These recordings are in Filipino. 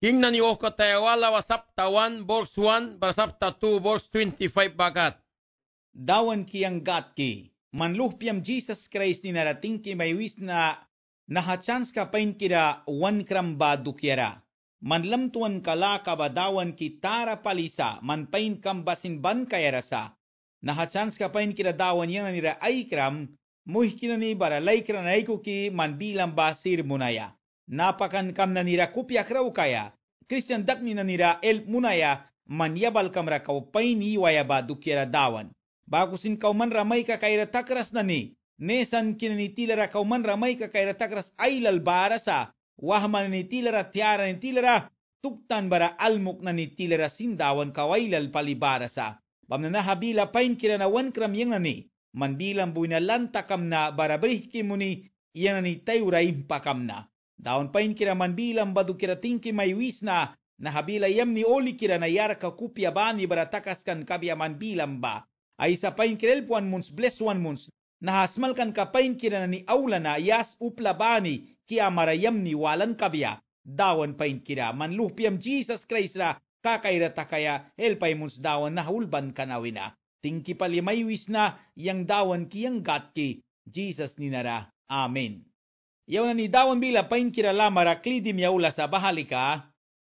Hingnan ni ohko wala wa sapta 1 verse 1 sapta 2 verse 25 bakat. Dawan ki ang gatki. Manluhpiam Jesus Christ ni narating ki wis na nahachans ka pain kira kram kramba dukyara. Manlamtuan kala ka kabadawan ki tara palisa manpain kambasin ban kayarasa. Nahachans ka pain kira dawan yan nira ay kram muhkina ni baralay kranay ko ki manbilang basir munaya. napakankamnanira kupiakrawkaya christian dakninanira el munaya manyabal kamrakaw paini wayaba dukyara dawan bakusin kauman ramayka kaira takras nani nesan kinanitilara kauman ramayka kaira takras ailal barasa tiara ni tiaranitilara tuktan bara almuk nanitilara sindawan kawailal palibarasa habila pain kira kiranawan kramyangnani mandilam buinalantakam na barabrihkimuni yanani tayuraimpakam na daunpain kira manbilan badu kira tinki maiwisna na habila yemni oli kira na yarka kupia bani baratakas kan kabia manbilan ba ay sa pain kirelpuan muns bless one muns nahasmal kan kapain kira na ni aulana yas upla bani kia ni walan kabia dawan pain kira manlupiam Jesus Christ ra kakaira takaya elpay muns dawan na hulban kanawina tingki palimaywis na yang dawan kiyang gatki Jesus ninara Amen ಯೌನನಿ ದಾವಂಬೀಲ ಪೈಂಕಿರ ಲಾಮರ ಕ್ಲೀದಿಮ್ ಯೌಲಸ ಬಹಾಲಿಕ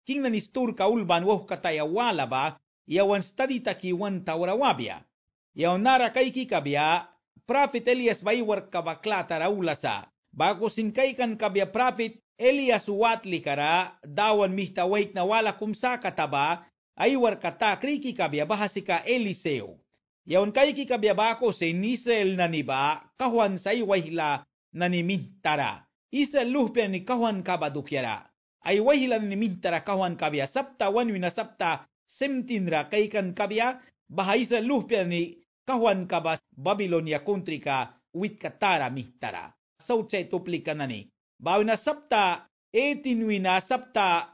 ಕಿಂಗ್ನನಿ ಸ್ಟೂರ್ಕ ಉಲ್ಬಾನ್ ಓಹ್ಕತ ಯವ್ವಾಲಬ ಯೌವನ್ ಸ್ಥದಿತ ಕಿ ಒನ್ ತವರ ವಾಬ್ಯ ಯೌನಾರ ಕೈಕಿ ಕಬ್ಯ ಪ್ರಾಪಿತ್ ಎಲಿಯಸ್ ವೈವರ್ಕ ಬಕ್ಲಾತರ ಉಲಸ ಬಾಕುಸಿನ್ ಕೈಕನ್ ಕಬ್ಯ ಪ್ರಾಪಿತ್ ಎಲಿಯಸ್ ವಾತ್ಲಿಕರ ದಾವನ್ ಮಿಹ್ತ ವೈಕ್ನ ವಾಲ ಕುಂಸಾ ಕತಬ ಐವರ್ ಕತ ಕ್ರೀಕಿ ಕಬ್ಯ ಬಹಸಿಕ ಎಲಿಸೇವ್ ಯೌನ್ ಕೈಕಿ ಕಬ್ಯ ಬಾಕುಸಿನ್ ಇಸ್ರೇಲ್ ನನಿಬ ಕಹ್ವನ್ ಸೈ ವಹಿಲಾ nanimihtara isa luhpani kahwan kaba dukyara aywaylan nimihtara kahwan kabia sapta wanwina sapta semtinra kaykan kabya baja isa luhpani kahwan kaba babilonia kuntrika witkatara mihtara sautsay tuplikanani bawina sapta 18 wina sapta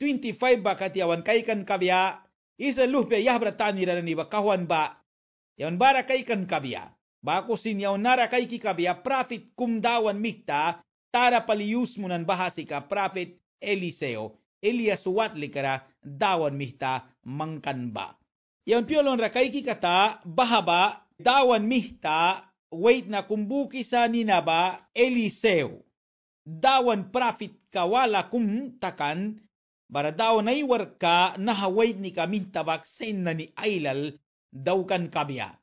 25 ba katiawan kaikan kabia isa luhpe yahbra tanirarani ba kahwan ba yawan bara kaikan kabia Bako sinyaw narakay ki kabya prophet kumdawan mikta, tara paliyus munan bahasi ka prophet Eliseo, Elias watlikara dawan mihta mangkanba. Yan piolon rakay ki kata bahaba dawan mihta wait na kumbuki sa ninaba Eliseo. Dawan prophet kawala kum takan baradaw na iwar ka nahawait ni kaming tabak sen na ni Ailal daw kan kabya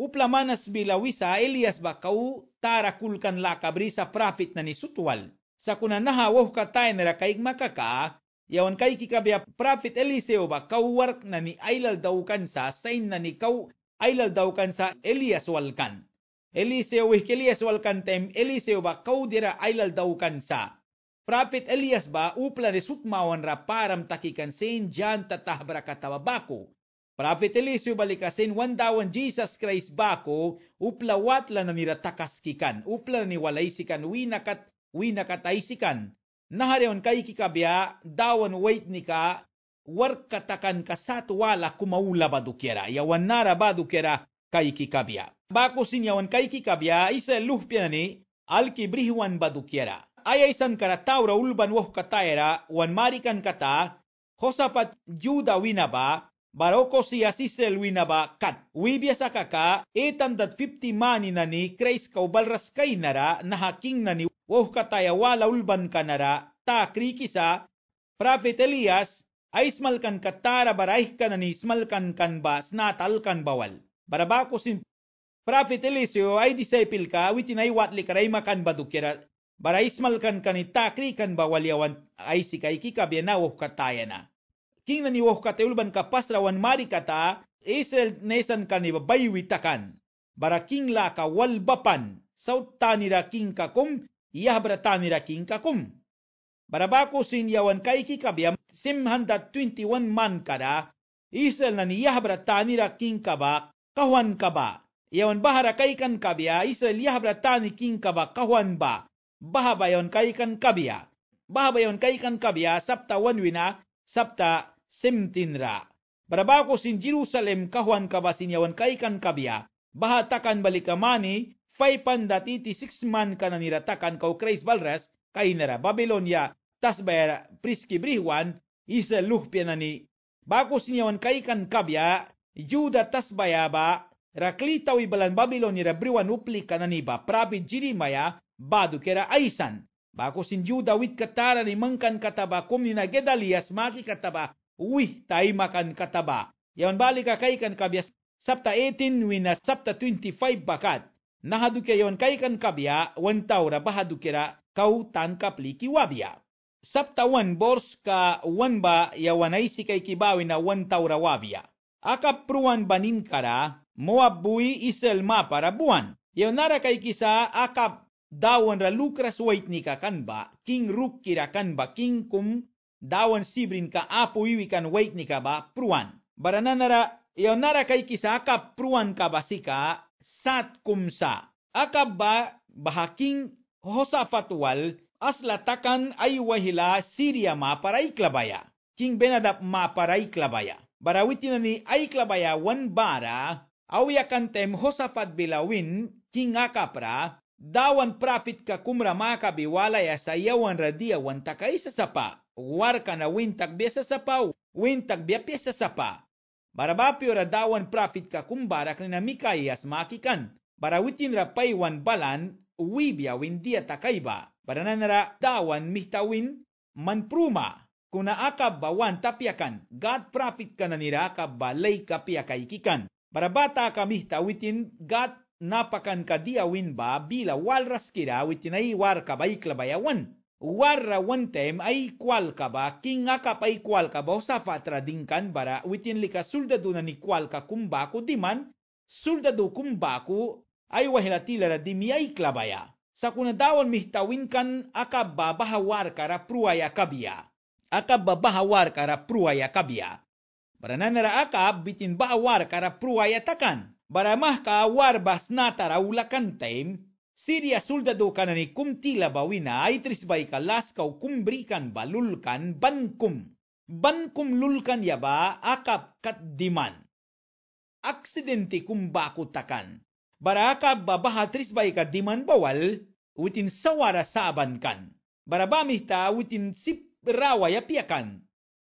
uplamanas bilawisa Elias bakau tarakulkan lakabri sa prophet na ni Sutwal. Sa kunanaha ka katay na rakaig makaka, yawan kay kikabya prophet Eliseo bakaw wark na ni ailal daw sa sain na ni kau ailal daw sa Elias walkan. Eliseo wih Elias walkan tem Eliseo bakaw dira ailal daw sa. Prophet Elias ba upla sutmawan ra param takikan sain jan tatah brakatawabako. Prapitili subalikasin dawan Jesus Christ bako uplawat la na niratakas upla ni walay sikan winakat winakatay sikan. Naharyon kay kikabya dawan wait ni ka warkatakan kasatwala kumaula badukyera. Yawan nara badukyera kay kikabya. Bako sinyawan kay kikabya isa luhpiani alkibrihwan badukyera. Ayaysan karataura ulban woh katayra wan marikan kata hosapat juda winaba Baroko siya si Selwinaba kat wibya sa kaka 850 mani na ni Grace Kaubalras kay nara na haking na ni wow katayawala ulban ka ta krikisa Prophet Elias ay smalkan katara baray ka na ni smalkan kan ba snatal kan bawal. Barabako si Prophet Eliseo ay disciple ka witinay watli karay makan badukira baray smalkan ni takri kan bawal yawan ay sikay kikabya na wow na. King wo kateulban ka pasra wan mari kata Israel nesan kani baywi takan bara King ka wal bapan ra king kakum tani ra king kakum barabako sin yawan kaiki kabiam simhanda 21 man kada Israel nani tani ra king kaba kahwan kaba yawan bahara kaikan kabia Israel iyah tani king kaba kawan ba bahaba yawan kaikan kabia bahaba yawan kaikan kabia sabta wan wina sabta semtinra. Barabako sin Jerusalem kahuan kabasin yawan kaikan kabia. Bahatakan balikamani, faipan datiti six man kananiratakan kau Kreis Balras, kainara Babylonia tas bayar priski brihwan, isa luh pianani. Bako sin yawan kaikan kabia, Juda tas bayaba, raklitaw ibalan Babylonia Brihwan upli kananiba, prabi Jirimaya, badu kera aisan bako sinjiu dawid ketara ni mankan kataba kumnina gedalias maki kataba wih taimakan kataba yawan balik kakaikan kabias sabta 18 wina sabta 25 bakat nahaduke yawan kaikan kabia wantaura bahadukera kau tangkap liki wabia sabta wan bors ka wan ba yawanaisi kay kibawi na wantaura wabia akapruan banin kara moabui isel buan. Yawan nara kai kisa akap dawan ralukra kan kanba, king rukkira kanba, king kum dawan sibrin ka apu iwikan waitnika ba pruan. Barananara nara kay kisa akap pruan ka basika sat kumsa. Akab ba bahaking hosafatual asla takan aywahila Syria ma iklabaya. King benadap ma paraiklabaya. Barawitinani iklabaya wan bara awyakantem hosafat bilawin king akapra Dawan profit prapitka kumra maka biwalaya sayawan radia wantakay sasapa. Warkana wintak biasa sapa, wintak bia piesa sapa. Barabapio radawan prapitka kumbarak na mikayas makikan. Barawitin rapaywan balan wibia windia takaiba. Barananara dawan mihtawin manpruma. Kuna akab bawan tapiakan. God profit ka na nira akab balay kapiakaikikan. Barabata ka mihtawitin God Napakan ba bila walraskira witinay warka baikla bayawan. Warra one time ay kwalkaba kinga pay kwalkaba usafa tradinkan bara witin lika soldado na ni kwalka kumbaku diman soldado kumbaku ay wahilatila dimi ay klabaya. Sa kunadawan mihtawinkan akabba bahawar kara pruaya kabia. Akaba bahawar kara pruaya kabia. Para nanara akab bitin bahawar kara pruaya takan. Baramahka awar siri raulakantaim, Siria kanani kum tila bawina aitris baika kum brikan balulkan bankum. Bankum lulkan ya ba akap kat diman. Aksidente kum bakutakan. Bara akap babahatris baika diman bawal, witin sawara saban kan. Bara bamihta witin sip rawa ya piakan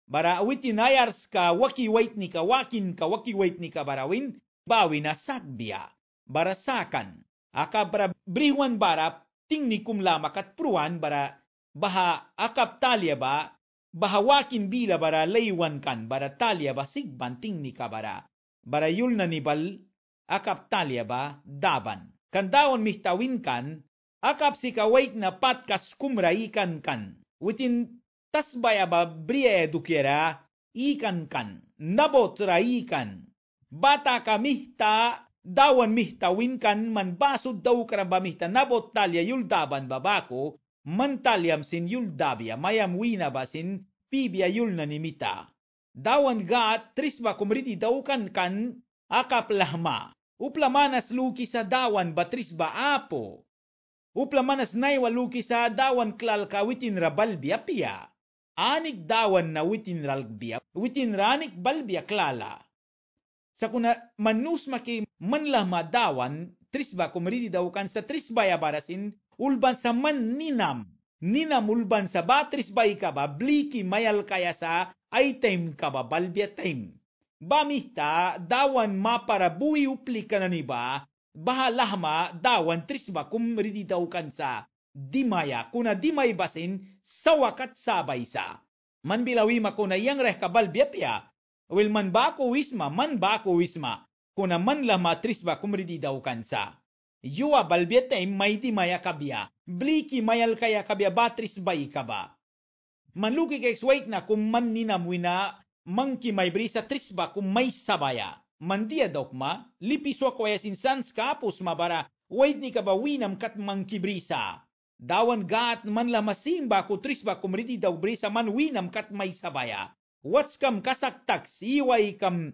Bara witin ayarska waki waitnika wakin ka waki waitnika barawin, bawi na sakbya, barasakan, akabra briwan barap, tingni kumlamak kat pruan bara, baha akap talya ba, bahawakin bila bara leiwan kan bara talya ba sigban tingni ka bara, bara yul na nibal, akap talya ba daban. Kandawon mihtawin kan, akap si kawait na patkas kumraikan kan, witin tasbaya ba briya edukera, ikan kan, nabot raikan, Bata kami mihta, dawan mi tawinkan man basod daw karabami tanabot talya yuldaban babako man talyam sin yuldabya mayam wina basin pibia yul nimita. Dawan ga trisba kumriti daw kan kan akaplahma. Uplamanas luki sa dawan batrisba apo. Uplamanas naywa luki sa dawan klalkawitin rabalbya piya. Anik dawan na witin ralgbya, witin ranik balbia klala sa kuna manus maki manlah madawan trisba kumaridi dawkan sa trisba barasin ulban sa man ninam ninam ulban sa ba trisba ikaba bliki mayal kaya sa ay time kaba balbia time bamihta dawan para buwi upli kananiba bahalahma dawan trisba kumridi dawkan sa dimaya kuna dimay basin sawakat sabay sa manbilawi makuna yang reh kabal biapya Wil man bako wisma, man bako wisma. Kuna man la matris ba kumridi daw kansa. Yuwa balbieta maidi maya kabya. Bliki mayal kaya kabya batris bay kaba. Manluki kex wait na kung man ninamwina manki may brisa trisba kung may sabaya. Mandia dokma, lipiswa ko yasin sans kapus mabara, wait ni kabawinam kat manki brisa. Dawan gaat man simba ko trisba kumridi daw brisa man winam kat may sabaya. What's Watskam kam iwaykam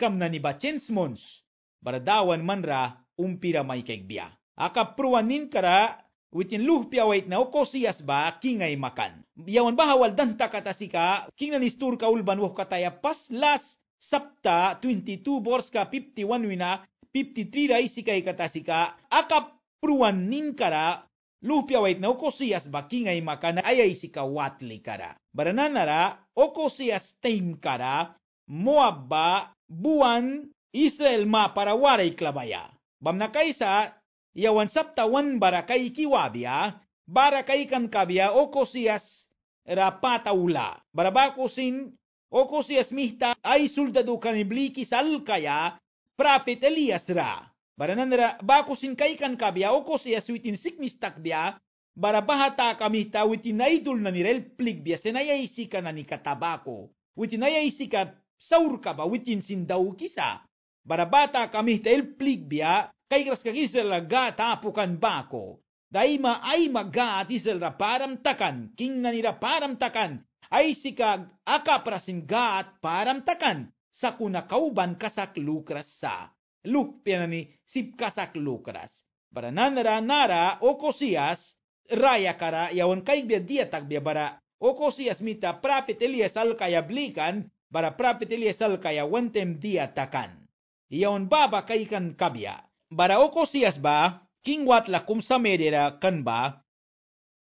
kam na ni bachensmons. Baradawan man ra umpira may kaigbya. Akapruwanin kara witin luhpia wait na ukosiyas ba kingay makan. Yawan ba hawal danta katasika kingnan istur ka ulban wah kataya paslas sapta 22 bors 51 wina 53 ra isikay katasika akapruwanin kara Lupia wait na ukosiyas ba kingay makan ayay sika watli kara. Barananara Okosiastem kara moaba buwan Israel ma parawaray klabaya. Bamna kaysa yawan saptawan barakay kiwabya barakay kan kabya okosiyas rapataula. Barabakusin okosiyas mihta ay soldado kaniblikis salkaya, prophet Elias ra. Baranandra bakusin kay kan kabya okosiyas witin sikmistakbia, barabahata ta witi naidul na nirel pligbiya senayaisika na nikatabako. Witi nayaisika saurkaba witin sindaw kisa. Barabata kamita el pligbiya kay graskag isel ga tapukan bako. Daima ay maga at isel raparam takan, king na nira param takan, ay sika akaprasin ga at param takan, sa kunakauban kasak lukras sa. Luk pianani sip kasak lukras. Para nanara nara o kosiyas, raya rayakara yawan kaibia bia bara okosi asmita prapit elias belikan, blikan bara prapit elias alkaya wantem diatakan yawan baba kan kabia bara okosias ba kingwat lakum samerera kan ba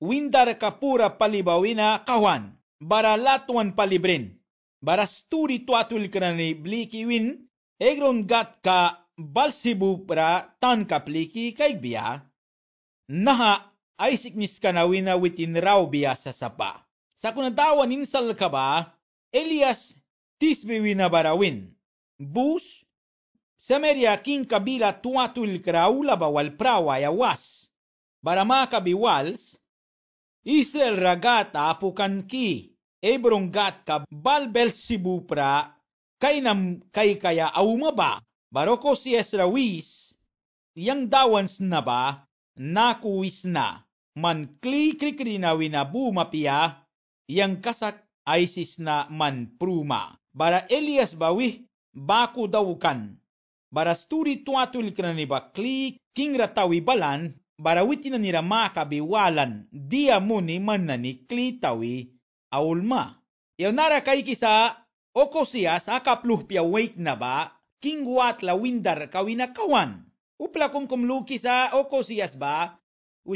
windar kapura palibawina kawan bara latuan palibrin bara sturi tuatul krani bliki win egron gat ka balsibu pra tan kapliki bia naha Isaac niskanawina witin raw biyasa sapa. Sa kunatawan insal ka ba, Elias tisbiwina barawin. Bus, Samaria kin kabila tuatul kraula bawal prawa yawas. Baramaka biwals, Israel ragata apukan ki, Ebron ka balbel sibupra, kainam kay kaya aumaba, baroko si Esrawis, yang dawans na ba, nakuwis na man mankli krikrina winabuma mapia, yang kasak ISIS na manpruma. Bara Elias bawi baku dawukan. Bara sturi tuatul krani bakli king tawi balan bara witina nira maka biwalan dia muni manani kli tawi aulma. Yaw nara kay kisa okosiyas akapluh pia wait na ba kingwat la windar kawinakawan. Upla kum kumluki sa okosiyas ba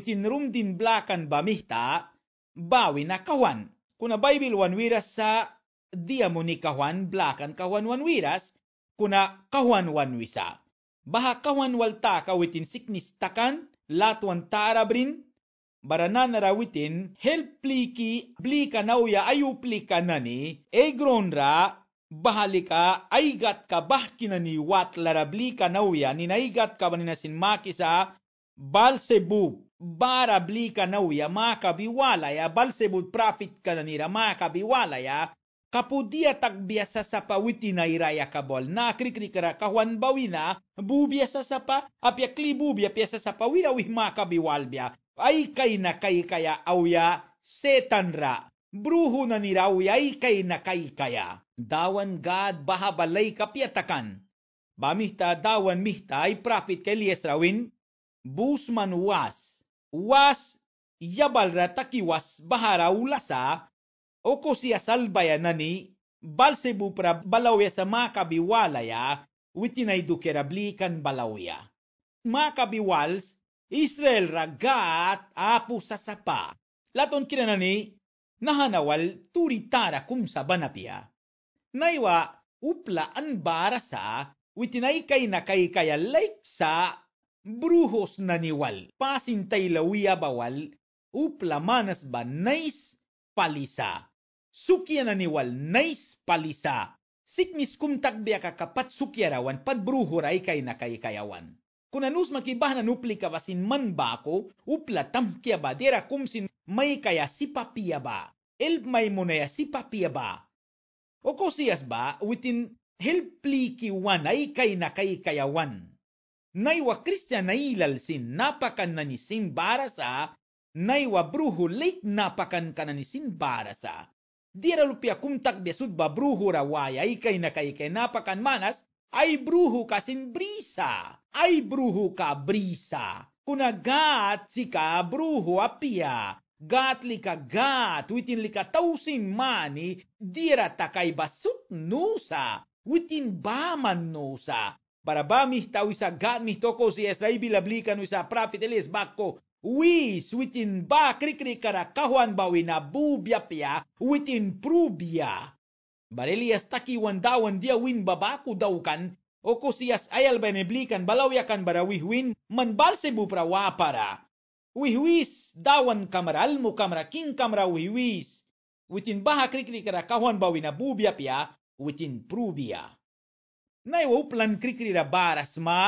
din blakan bamihta, bawi na kawan. Kuna Bible wiras sa diamo ni kawan blakan kawan wiras, kuna kawan wisa. Baha kawan walta kawitin siknis takan, latuan taarabrin, baranan rawitin, help helpliki blika nauya ayuplika nani, egronra bahalika aigat ka bahkina ni wat larablika nauya ninaigat ka baninasin makisa balsebub barabli ka nawiya ya balsebud profit ka na nira ya kapudia tagbiasa sa pawiti na iraya kabol na krikrikara kahwan bawina bubiasa sa pa apya klibubya piasa sa pawira wih makabiwalbya ay kay na kay kaya awya setanra bruhu na nirawi ay kay na kay kaya dawan god bahabalay kapiatakan bamihta dawan mihta ay profit kay liesrawin busman was was bahara yabalrata kiwas baharaulasa okosia salbayanani balsebupra balawya sa makabiwala ya witinay dukerablikan balawya. Makabiwals, Israel ragat apu sa sapa. Laton kinanani, nahanawal turitara kum sa banapia. Naiwa, upla an bara sa, witinay kay nakay kayalay sa bruhos naniwal, pasintay lawiya bawal, uplamanas ba nais palisa. Sukya naniwal nais palisa. Siknis kumtakbya ka kapat sukyarawan, padbruho ray kay nakaikayawan. Kunanus makibah na nupli ka basin man ba ako, upla tamkya ba dera kumsin may kaya si papiya ba? Elp may munaya si papiya ba? O kosiyas ba, witin helpliki wanay kay nakaikayawan naiwa kristianaillalsin napakan nanisin barasa, naiwa bruhu leit napakan kananisin barasa. Dira lupia kumtak besud ba bruhu rawaya ikay na kaikay napakan manas, ay bruhu kasin brisa, ay bruhu ka brisa. Kunagat si ka bruhu apia, gatli ka gat, witin lika tausin mani, dira takay basut nusa, witin baman nusa, Barabami ta wisa gat mi toko si esrai bilablikan wisa prafit elis bako. Wis witin ba krikri kara kahuan bawina bubia pia witin prubia. Barelias taki wandawan dia win babaku daukan o as ayal beneblikan ya kan bara wihwin man balse buprawa para. Wihwis dawan kamaralmu kamra king kamra wihwis. Witin baha krikri kara kahuan bawina bubia pia witin prubia. Naj v uplan krikira barasma,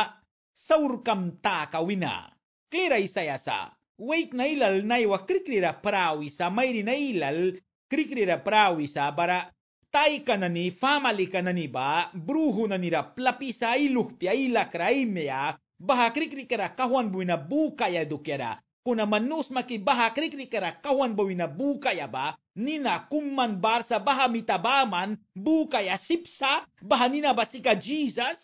saurkam taka wina. Klira isayasa. Wait na ilal naiwa krikrira prawisa, mayri na ilal krikrira prawisa para tay ka na ni, family ka na ni ba, bruho na nira, plapisa, ilukpia, ilakra, imea, baha krikrikara kahuan buina bukaya dukera. kuna manus makibaha krikri kara kawan bawina bukaya ba nina kumman bar sa baha mitabaman bukaya sipsa baha nina basika Jesus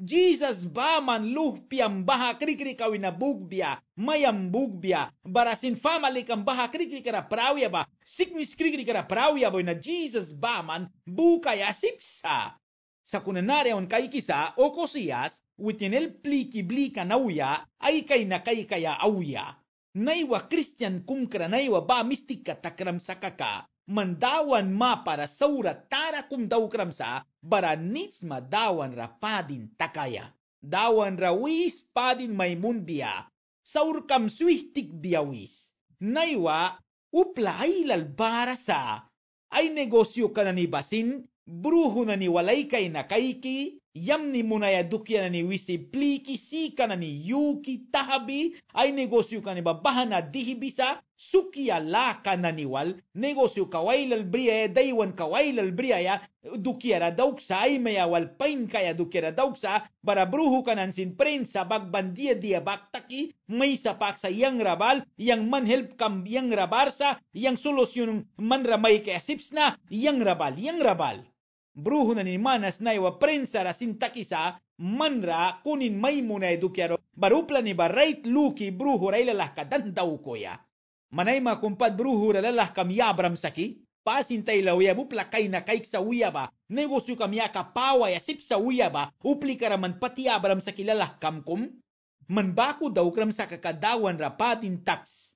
Jesus ba man luhpiam baha krikri kawina bugbya mayam bugbia, barasin family kam baha krikri kara prawya ba, sikmis krikri kara prawya ba na Jesus ba man bukaya sipsa. Sa kunanareon kay kisa o kosiyas, witin el pliki blika nauya, ay kay na kay kaya auya. Naiwa Christian kumkra naiwa ba mistika takram sakaka. Mandawan ma para saura tara kum sa, bara nitsma dawan padin takaya. Dawan ra wis padin maimundia. Saur kam suihtik biawis. Naiwa upla ilal barasa. Ay negosyo ka na ni Basin, bruho na ni Walay kay Nakaiki, Yamni munaya dukia ni wisi pliki sika na ni yuki tahabi ay negosyo ka ni babaha dihibisa sukiya laka na niwal negosyo kawailal briya daywan kawailal briya ya dukiara dauksa ay mayawal pain kaya dukiara dauksa barabruhu ka nansin prensa bagbandiya diya baktaki may sapak yang rabal yang manhelp kam yang rabarsa yang solusyon man ramay kaya sips na yang rabal yang rabal Brújunani manas naiwa prensara sintakisa manra kunin maimuna edukiaro baruplani barreit luki bruhura ila lahka danta ukoya. Manaima kumpad bruhura lalah kam yabram saki. Pasin taila uya bupla kaina kaiksa uyaba. Negocio kam yaka pawa ya sipsa uyaba. Uplikara man pati abram saki lalah kam kum. Man baku daukram saka kadawan rapatin taks.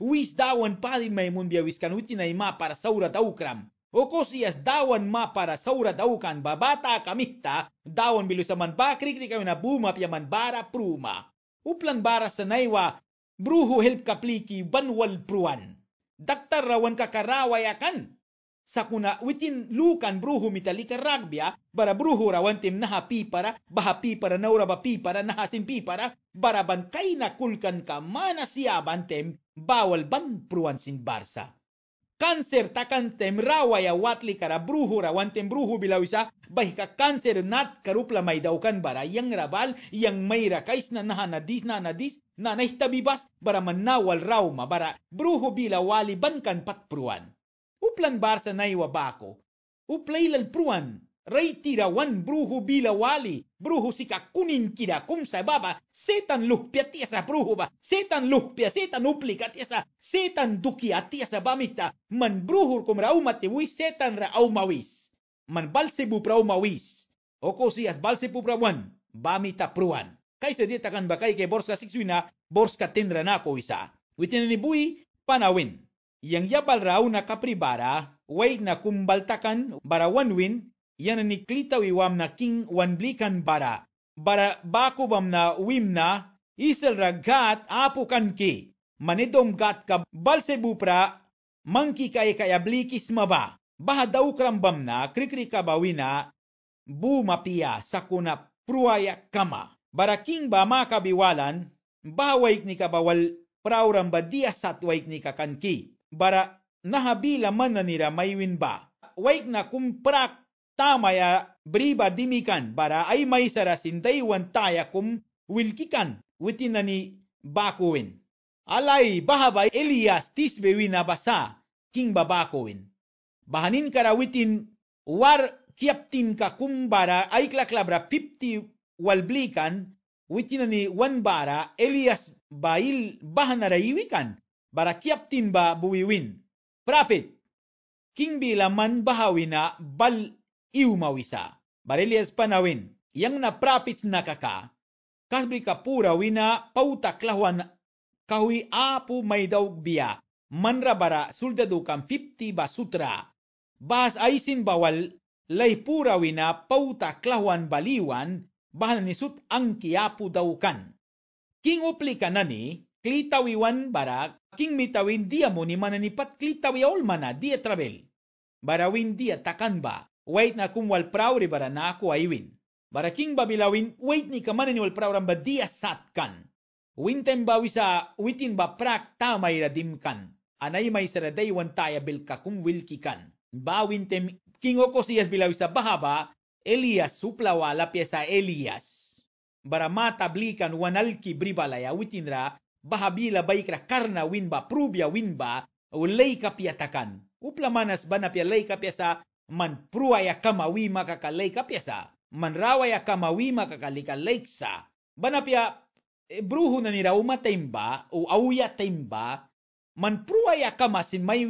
Wis dawan padin maimun biawiskan utina ima para saura daukram. Ukosiyas dawan ma para saura daukan babata kamita, dawan bilo sa manbakrik ni kami na bumap yaman bara pruma. Uplan bara sa naiwa, bruho help kapliki banwal pruan. Daktar rawan kakarawayakan. Sa kuna witin lukan bruho mitalika ragbya, bara bruho rawan tim naha pipara, baha pipara naura ba pipara, nahasin pipara, baraban kay nakulkan ka manasiyaban tem, bawal ban pruan sin barsa. Cancer takantem rawaya watli kara bruhura wantem bruhu bilawisa bahika kanser nat karupla maidaukan bara yang rabal yang mayra kaisna naha nadis na nadis na nahtabibas bara manawal rauma bara bruhu bila wali bankan patpruan. Uplan barsa naiwa bako. Uplaylal pruan. Reitira wan bruhu bila wali. Bruhu sika kunin kira kumsa baba. Setan luhpia tiesa bruhu ba. Setan luhpia, setan uplika tiesa. Setan dukia tiesa bamita. Man bruhur kum te ya wis setan raumawis. Man balsebu praumawis. Oko sias balsebu wan, Bamita pruan. Kaisa kan bakai ke borska siksuina. Borska tendra nako isa. Witinani bui panawin. Yang yabal rauna kapribara. Wait na kumbaltakan barawanwin Yan ni klitaw iwam na king wanblikan bara. Bara bakubam na wimna isel ragat apu kanki. Manidom gat ka balsebupra mangki kay blikis maba. Baha daukrambam na krikrika bawina bumapia sakuna pruaya kama. Bara king ba makabiwalan, bawaik ni kabawal prauram ba diya satwaik ni kakanki. Bara nahabila man na nira maywin ba. Waik na kumprak taamaya briba dimikan bara ay may sarasintaywan tayakum wilkikan witinani bakuin. Alay bahaba Elias tisbewi na basa king babakuwin. Bahanin karawitin war kiaptin kakum bara ay klaklabra pipti walblikan witinani wan bara Elias bail bahanaraiwikan bara kiaptin ba buwiwin. Prophet, king bilaman bahawina bal iumawisa. Barelias panawin. Yang na profits na kaka. Kasbri kapura wina pautaklahuan kahui apu maidaw biya. Manrabara suldadukan 50 basutra. Bahas aisin bawal laipura wina pautaklahuan baliwan bahananisut ang kiapu daukan. King uplikanani klitawiwan barak king mitawin dia mo ni mananipat klitawi olmana dia travel. Barawin dia takan ba? wait na kum walprawri bara naku aiwin. Bara king babilawin, wait ni kamana ni walprawran ba dia satkan. Wintem bawi sa witin ba prak tamay radimkan. Anay may saraday wantaya bilka kum wilkikan. Bawintem king okosiyas bilawi sa bahaba, Elias suplawa lapya sa Elias. Bara matablikan wanalki bribalaya witinra bahabila baikra karna winba prubya winba ulay kapiatakan. Uplamanas ba na pia lay man prua ya kama wima kakalaika piasa man rawa ya kama wima kakalika leiksa banapia e, bruhu na nirauma taimba o auya timba, man prua ya kama si may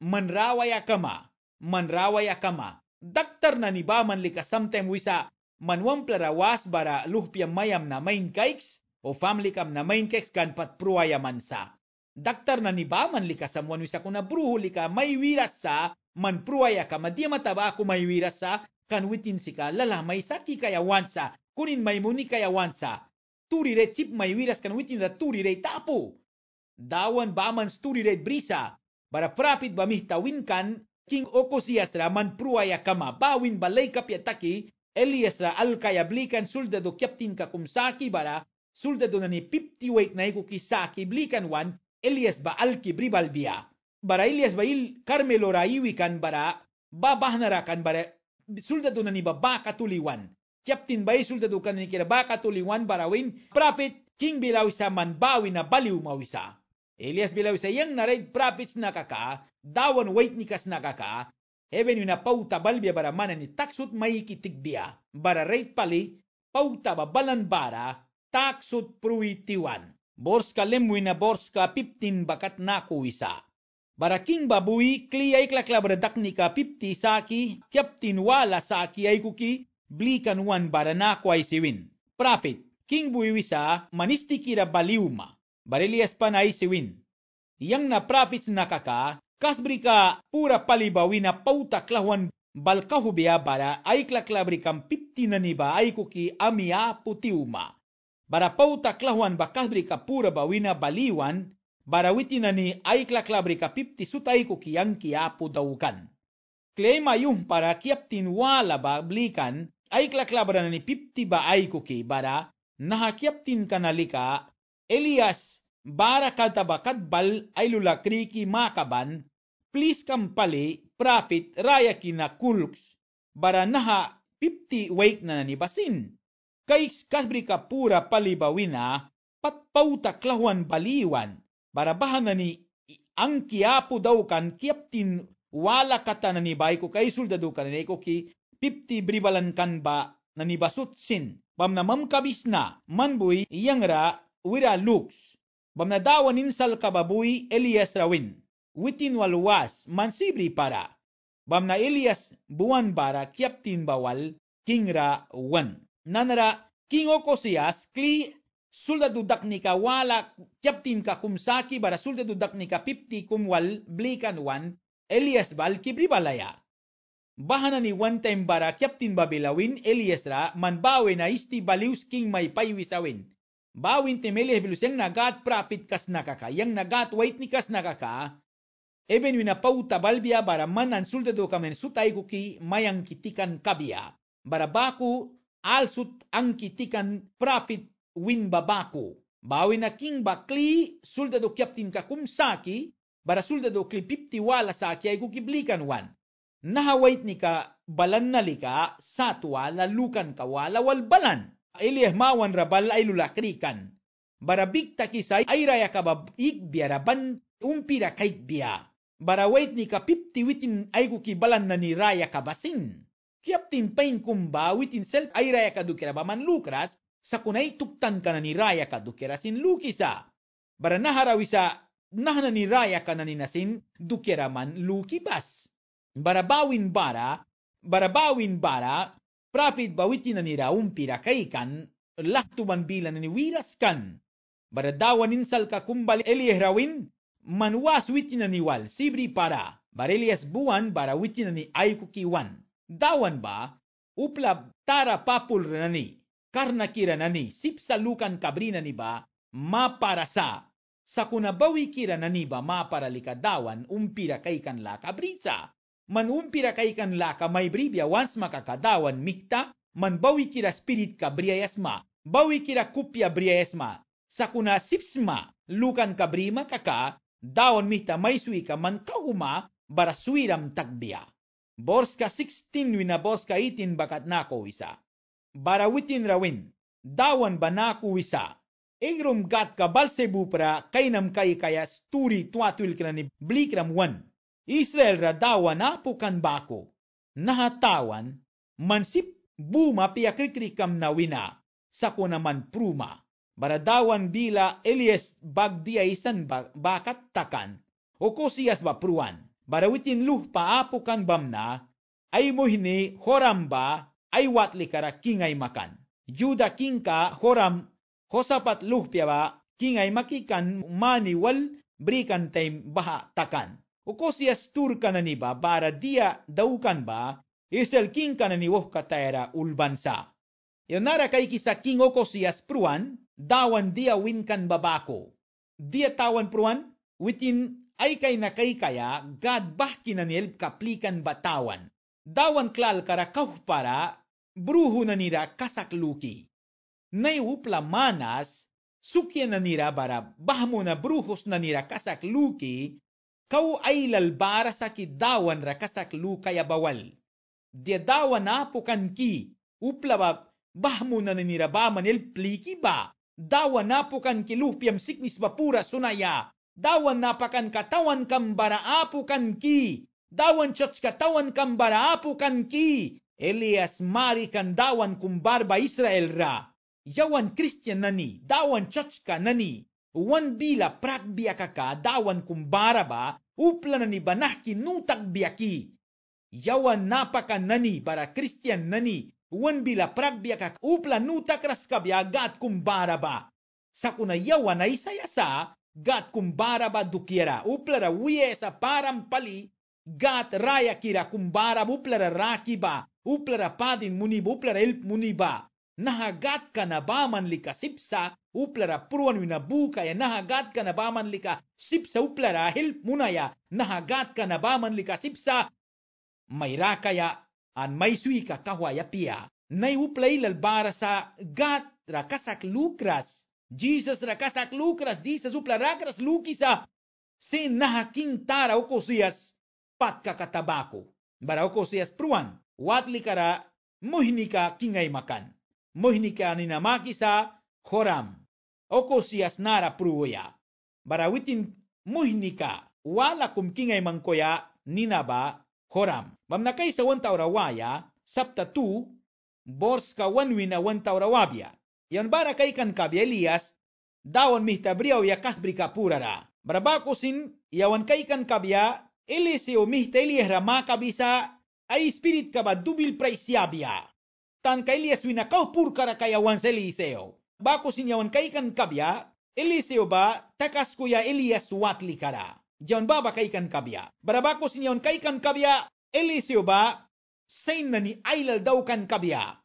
man rawa ya kama man rawa ya kama doktor na ni ba man lika sometime wisa manwam plarawas bara luhpiam mayam na main cakes o family kam na main cakes kan pat pruaya man sa. Daktar na ni ba lika samwan wisa kuna bruhu lika may wiras sa man manpruayaka madiamataba may wirasa kanwitinsika lalamay saki kayawansa kunin maymuni turi turire chip wiras da turi turire tapu dawan baman turire brisa baraprapit winkan king man okosiyasra manpruayakama bawin balay kapyataki Eliasra alkayablikan captain ka kakumsaki bara soldado na ni piptiwait na ikukisaki blikan wan Elias ba alkibribalbia. Bara barailes bail Carmelo raiwi kan bara ba bahnara kan bara sulta nani ba ba katuliwan Captain bay sulta tu kan kira ba katuliwan win prophet king bilawisa man bawi na baliu mawisa Elias bilawisa yang naray prophets nakaka dawan wait nikas nakaka even na pauta balbia bara mana ni taksut maiki tikbia bara rate pali pauta ba balan bara taksut pruitiwan Borska na borska piptin bakat na isa. Baraking babui kli kliay klaklabradak ni ka pipti saki kyaptinwala saki ay kuki blikan wan barana kway siwin. Prophet, king buiwisa manisti kira baliuma. Barilias pa na siwin. Yang na prophets kaka, kasbrika pura palibawina pauta klawan balkahubia bara ay klaklabrikam pipti na niba ay kuki amia putiuma. Bara pauta klawan bakasbrika pura bawina baliwan barawitinani aiklaklabrika pipti sutaiku kiankiapu daukan. Klema Kleima yumpara kiaptin wala bablikan ni pipti baaikuki bara nahakiaptin kanalika Elias bara katabakat bal ailulakriki makaban please kampali prophet rayaki na kulks bara naha pipti wake na nanibasin. Kay kasbrika pura palibawina patpauta klahuan baliwan kan ಬರಬಹನನಿ ಅಂಕಿಯಾಪುದೌಕನ್ ಕಿಯಪ್ತಿನ್ ವಾಲ ಕತನನಿ ಬಾಯ್ಕು ಕೈಸುಳ್ದದು ki pipti bribalan kan ba na sin. Bam na mamkabis na manbuy iyang ra wira looks. Bam na dawanin sal kababuy Elias rawin. Witin waluwas mansibri para. Bam na Elias buwan bara kiaptin bawal kingra wan. Nanara king okosiyas kli sulda dudak ni ka wala kyaptim ka kumsaki bara sulda dudak ni ka pipti kumwal blikan wan Elias bal kibri balaya. Bahana ni one time bara kyaptin babilawin Elias ra manbawe na isti balius king may paywisawin. Bawin temelih biluseng nagat prapit kas nakaka, yang nagat wait ni kas nakaka, even wina pauta balbia bara manan sulda do kamen sutay kuki mayang kitikan kabia. Bara baku al ang kitikan prapit win Winbabaku. Bawi na king bakli, soldado kyaptin kakum saki, bara soldado klipipti wala saki ay kukiblikan wan. Nahawait ni ka balan nalika satwa lalukan ka wala wal balan. Ilih mawan rabal ay lulakrikan. Barabig takisay ay raya kababig biaraban umpira kahit biya. Barawait ni ka kapiptiwitin ay kukibalan na ni raya kabasin. Kiyaptin pain kumba witin self ay raya kadukirabaman lukras sa kunay sakunai tuktankana nirayaka dukerasin lukisa. Baranaharawisa ni nirayaka naninasin dukeraman lukipas. Barabawin bara, barabawin bara, prapit bawitin na niraumpira kaikan, laktuman bilan ni wiras kan. Baradawanin salka kumbal eliehrawin, manwas witin na Wal, sibri para, barelias buwan bara witin na ni aykukiwan. Dawan ba, upla tara papul renani karnakiranani sipsalukan kabrina ni ba maparasa sakunabawi kirananiba maparalikadawan umpira kaykan la kabrisa man umpira kaykan la kamaybribya once makakadawan mihta man bawi kira spirit kabriyayasma bawi kira kupya briyayasma sakuna sipsma lukan kabrima kaka dawan mihta maisuika man bara suiram tagbiya Borska 16 wina borska itin bakat nako isa barawitin rawin, dawan banaku wisa, ingrom gat ka balsebupra kainam kay kaya sturi tuatul krani blikram wan. Israel ra apo kan bako, nahatawan, mansip buma piakrikrikam na wina, sako naman pruma. Baradawan bila Elias bagdia isan bakat takan, okosiyas kosiyas bapruan, barawitin luh paapukan bamna, ay mo hini horamba aywatli kara kingai makan. Juda Kingka horam hosapat luhpiaba kingai makikan mani wal brikan taim baha takan. Ukosias turkanani ba bara dia daukan ba isel kinkanani wohka taera ulbansa. Yonara kai kisa king okosias pruan dawan dia winkan babako. Dia tawan pruan witin aikai kay kaya gad bahkinan elp kaplikan batawan. Dawan klal kara kauh para nai upla manas sukia nani ra bara bahmuna bruhus nani ra kasak luki kau ailal bâra sa ki dawan ra kasak lukaia ba wal dia dawan âpu kan ki upla ba bahmuna nani ra baman ilp pliki ba dawan âpu kanki luhpiam siknis ba pura sunaia dawan apakanka tawankam bara âpu kan ki dawan cseska tawankam bara âpu kan ki elias mari kan dawan kumbarba israel ra yawan christian nani dawan chachka nani wan bila prak biakaka dawan kumbara ba uplanani banahki nutak biaki yawan napaka nani bara christian nani wan bila prak biakak upla nutak raskabya gat kumbara ba sakuna yawan ay sayasa gat kumbara ba dukiera uplara wiesa param pali gat raya kira kumbara uplara rakiba uplara padin munib uplara elp muniba naha gatka na bamanlika sipsa uplara buka ya. naha gatka na bamanlika sipsa uplara help munaya naha gatka na bamanlika sipsa ya an maisuika ya pia nay upla ilal sa gat rakasak lukras Jesus rakasak lukras Jesus upla rakras lukisa sin naha kintara ukosiyas patka ka tabako. Barauko sias pruan. Watli kara muhnika kingai makan. Muhnika ninamaki sa horam. Oko sias nara pruoya. Barawitin muhinika wala kum kingai mangkoya ninaba horam. Bamnakai sa wanta orawaya sabta tu borska wanwina wanta orawabia. Yan bara kaikan kabielias dawon mihtabriau ya kasbrika purara. Barabakusin yawan kan kabia Eliseo mihteliehra kabisa ai spirit kaba dubil praisiabia. Tan kailia suina kau purkara kaya wans Eliseo. Bako sinyawan kaikan kabia, Eliseo ba takasko ya Elias watli kara. Jan baba kaikan kabia. Barabako sinyawan kaikan kabia, Eliseo ba seinna nani ailal daukan kabia.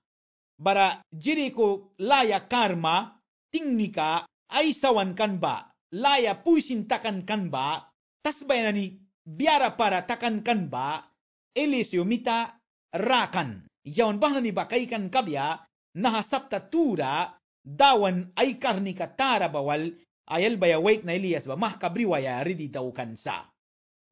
Bara jiriko laya karma tingnika aisawan ba laya puisin takan kan ba tas tasbayanani biarapara takan kanba mita rakan yawan bahnani bakaikan kabya naha sapta tura dawan aikarnika tara bawal ayal baya wake na elias ba mahkabri waya ridi daukansa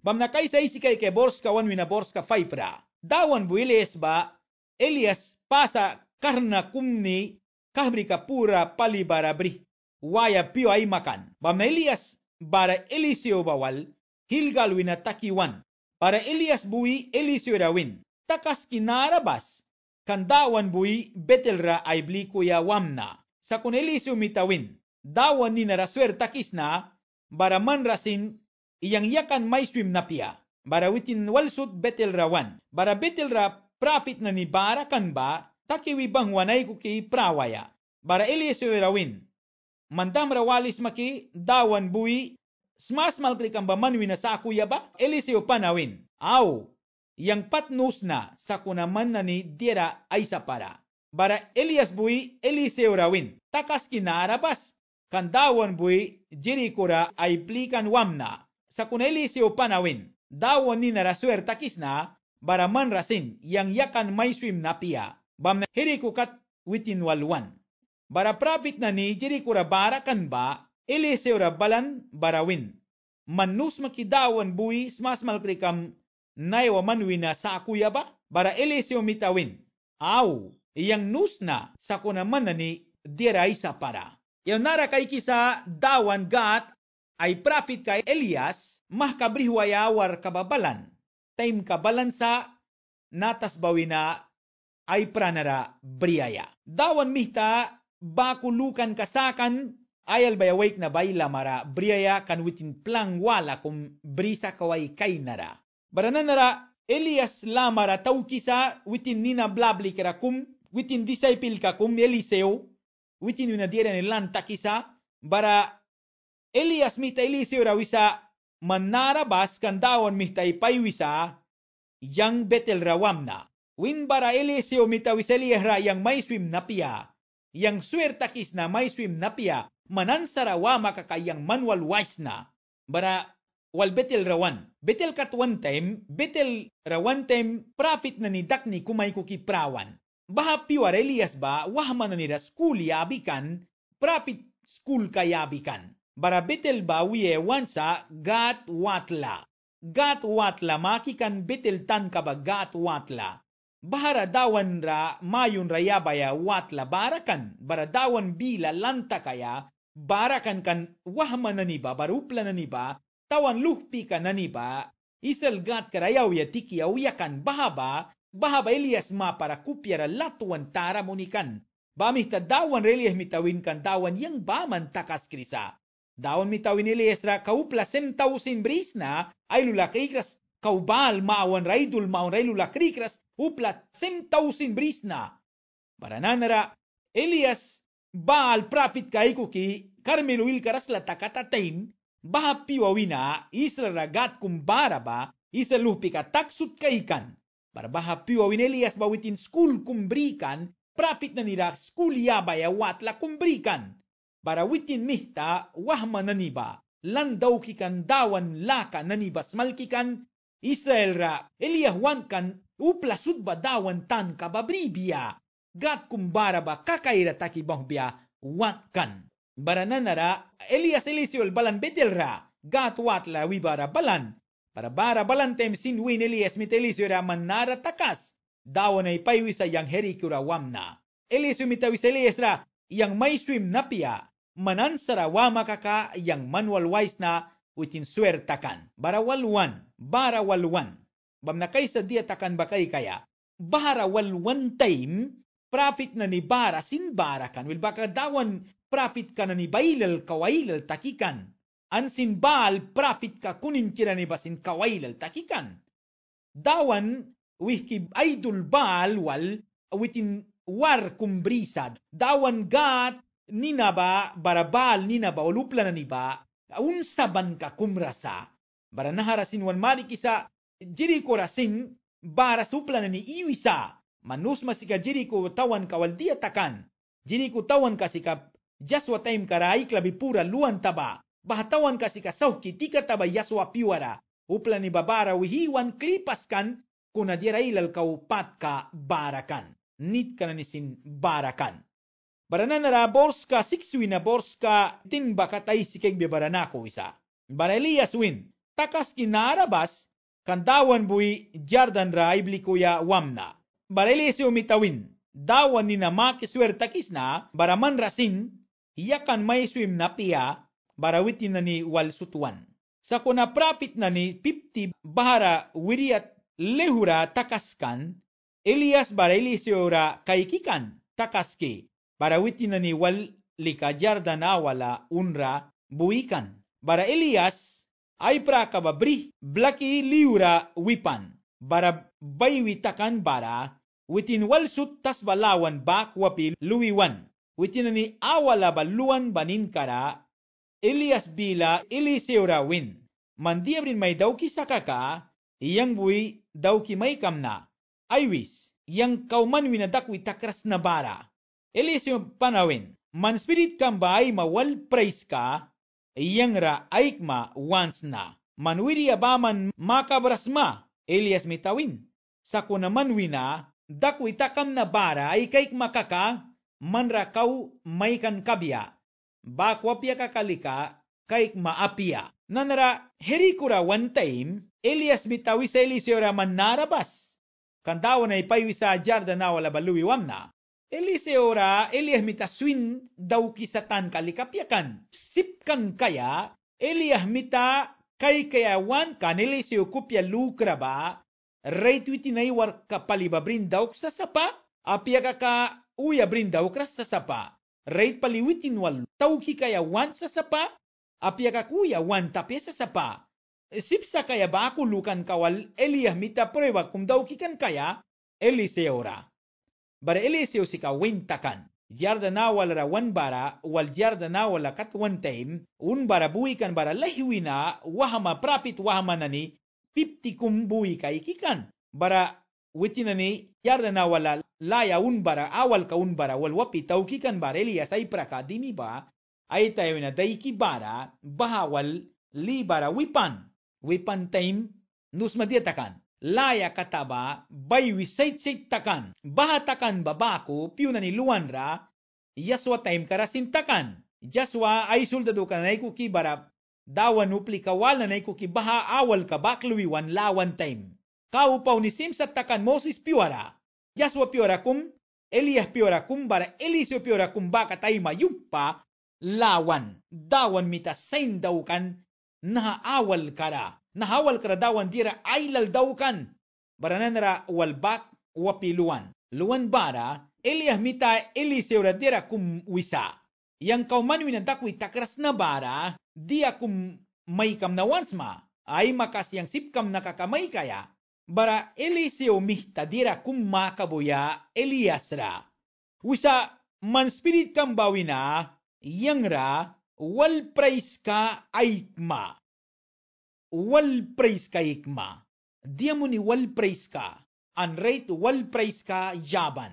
bamna kaisa isi kai ke borska wan wina borska faipra dawan bu ilias ba elias pasa karna kumni kabrika pura pali barabri waya pio ai makan bamna elias bara elisio bawal Gilgalwina takiwan. Para Elias bui Elisuerawin. Takas kinarabas. Kandawan bui Betelra ay blikuya Sa kun mitawin. Dawan ni naraswer takis na. Baraman rasin iyang yakan may swim na piya. Bara witin walsut Betelra wan. Bara Betelra profit na ni barakan ba takiwi bang wanay kuki prawaya. Bara Elisuerawin. Mandam rawalis maki dawan bui smasmalkli kamba manwina saku yaba eliseo panawin. Au, yang patnusna sakuna manani diera aisa para. Bara Elias bui eliseo rawin. Takas kinarabas. Kandawan bui jirikura aiplikan wamna. kun eliseo panawin. Dawan ni narasuerta kisna. Bara man rasin yang yakan may swim napia. Bam na hirikukat witin walwan. Bara prophet na ni jirikura bara kan ba ili seura balan barawin. Manus makidawan bui smas malkrikam naiwa manwina sa akuya ba? Bara ili seo mitawin. Au, iyang nusna sa kunaman na ni diray sa para. Yaw nara kay kisa dawan gat ay prophet kay Elias mahkabrihwaya war kababalan. Time kabalan sa natas bawina ay pranara briaya. Dawan mihta bakulukan kasakan Ayal bayawake na baila mara briaya kanwitin plang wala kum brisa kawai kainara. Barananara Elias lamara taukisa witin nina blabli kera kum witin disciple ka kum Eliseo witin unadiera ne lanta kisa bara Elias mita Eliseo rawisa manara bas baskandawan mita wisa yang betel rawamna. Win bara Eliseo mita wiseliehra yang may swim na pia, Yang suertakis na may swim na pia, manansarawa makakayang manual wise na bara wal betel rawan. Betel kat one time, betel rawan time profit na ni dakni kumay kuki prawan. Baha Elias ba wahman na nira school yabikan, profit school kayabikan. Bara betel ba wiye wansa gat watla. Gat watla makikan betel tan ka ba gat watla. Bahara dawan ra mayun rayabaya watla barakan. Bara dawan bila lanta kaya barakankan wahmananiba baruplananiba tawan luhpika naniba isalgat karayaw yatiki yakan bahaba bahaba Elias ma para kupyara latuan tara munikan. Bamihta dawan relies mitawin kan dawan yang baman takas krisa. Dawan mitawin Elias ra kaupla semtausin brisna ay lulakrikras kaubal maawan raidul maon ray lulakrikras upla semtausin brisna. Barananara Elias Baal prophet kaikuki Carmel wil karasla takatatain baha piwawina isra ragat kumbaraba isa lupika taksut kaikan. Barbaha piwawin Elias bawitin school kumbrikan prophet na nira school yabaya watla kumbrikan. Barawitin mihta wahma naniba landaw kikan dawan laka naniba smalkikan Israel ra Eliyahuan kan uplasud ba dawan tan kababribia Gat gad kumbaraba kakairata bohbia wakan. ra, Elias Elisio balan betelra gat watla wibara balan. Para bara balan tem sin win Elias mit Elisio ra manara takas. Dawana ipaiwisa yang herikura wamna. Elisio mitawis Elias ra yang maiswim napia. Manansara wama kaka yang manual wise na witin suertakan. Barawalwan, Bam Bamna kaisa dia takan bakay kaya. Bara Barawalwan time Prophet na ni bara sin barakan. will bakadawan dawan prophet ka na ni bailal kawailal takikan. An sin baal prophet ka kunin kira ni basin kawailal takikan. Dawan wihkib idol baal wal witin war kumbrisad. Dawan gat ninaba barabal ninaba ulupla na niba. Unsaban ka kumrasa. Bara naharasin wan marikisa jiri korasin bara suplan ni iwisa manus masika jiriku tawan kawal dia takan. Jiriku tawan kasika jaswa taim kara aikla bipura luan taba. tawan kasika sauki tika taba jaswa piwara. Uplani babara wihiwan klipaskan kuna diera ilal kau patka barakan. Nitkana nisin barakan. ra borska siksuina borska tin bakatai sikegbe baranako isa. Barelias win. Takas kinarabas kantawan bui jardan ra iblikuya wamna. barelisi umitawin. Dawan ni na makiswertakis na baraman rasin, iyakan may swim na piya, barawitin na ni walsutuan. Sa kuna profit na ni 50 bahara wiriat lehura takaskan, Elias ora kaikikan takaski, barawitin na ni wal likajardan wala unra buikan. Bara Elias ay prakababri blaki liura wipan bara barabbaywi bara witin walsut tas balawan ba kuapi luwiwan. Witin ni awala baluan banin kara Elias bila ili seurawin. Mandiabrin may dauki sakaka iyang bui dauki may kamna. Aywis yang kauman winadakwi witakras na bara. Eliseo panawin. Man spirit kamba ay mawal praise ka iyang ra aikma once na. Manwiri abaman makabras ma Elias mitawin. Sa kunaman wina, dakwita kam na bara ay kaik makaka, manrakaw may kan kabya. Bakwapya kakalika, kaik maapya. Nanara, herikura one time, Elias mitawi sa Eliseo raman narabas. Kandawa na ipayu sa jarda na wala baluwi wamna. Eliseo ra, Elias mitaswin daw kisatan kalikapyakan. Sipkan kaya, Elias mita Kai kaya wan kanele se nai war kapali warka paliba brindauk sasapa, kaka uya brindaukra sasapa, reit paliwitin wal tauki kaya wan sasapa, apiakaka uya wan tape sasapa. Sipsa kaya baku lukan kawal eliah mita prueba cum daukikan kaya eliseo ora. eli eliseo osika wintakan. جاردنا ولا ون بارا والجاردنا ولا قط ون تيم ون بارا بوي كان بارا لهوينا وهما برابت وهما نني بيبتكم بوي كاي كي كان بارا وتنني جاردنا ولا لا يا ون بارا اول كون بارا والوبي توكي كان بارا لي ساي بركا ديمي با اي تايونا دايكي بارا بهاول لي بارا ويبان ويبان تيم نوسما ديتا كان Laya La yakataba baywisaytsik takan. Baha takan babaku piunani Luandra, yaswa taim kara takan. Jaswa aisul dadukan naiku ki barap, dawan upli kawal naiku ki baha awal kabakluwi wan lawan taim. Kau pau ni simsa takan Moses piwara. Jaswa piwara kum Elias piwara kum bara Eliseo piwara kum baka taima yumpa lawan. Dawan mita sain daukan naha awal kara. نهاول كردا ونديرا ايلل دوكن walbak والباك Luan Luan bara اللي هميتا اللي سيورديرا kum wisa. yang kau manu dakwi takras na bara dia kum maikam na wansma. ay makas yang sip kam nakakamay kaya bara eliseo dira kum makaboya eliasra wisa man spirit kam bawina yangra wal prais aikma वल्प्रइस का Ekma diemuni walpreiska an reit walpreiska yaban.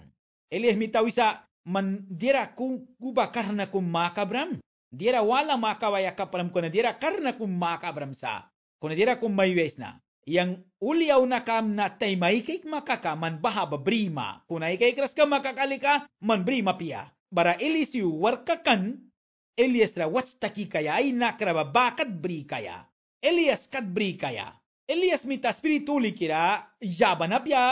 Eleh mitawisa man diera kuba karna kum makabram. Diera wala makawaya kapram kona diera karna kum makabram sa. Kona diera kum mayuesna. Yang uliaw na kam na tay kaka makaka man bahaba brima. Kuna ikik raska makakalika man brima pia. Bara elisiu warkakan eliesra wats takikaya ay nakraba bakat bri kaya. Elias kadbrikaya. Elias mita spirituli kira spiritulikira jabanapya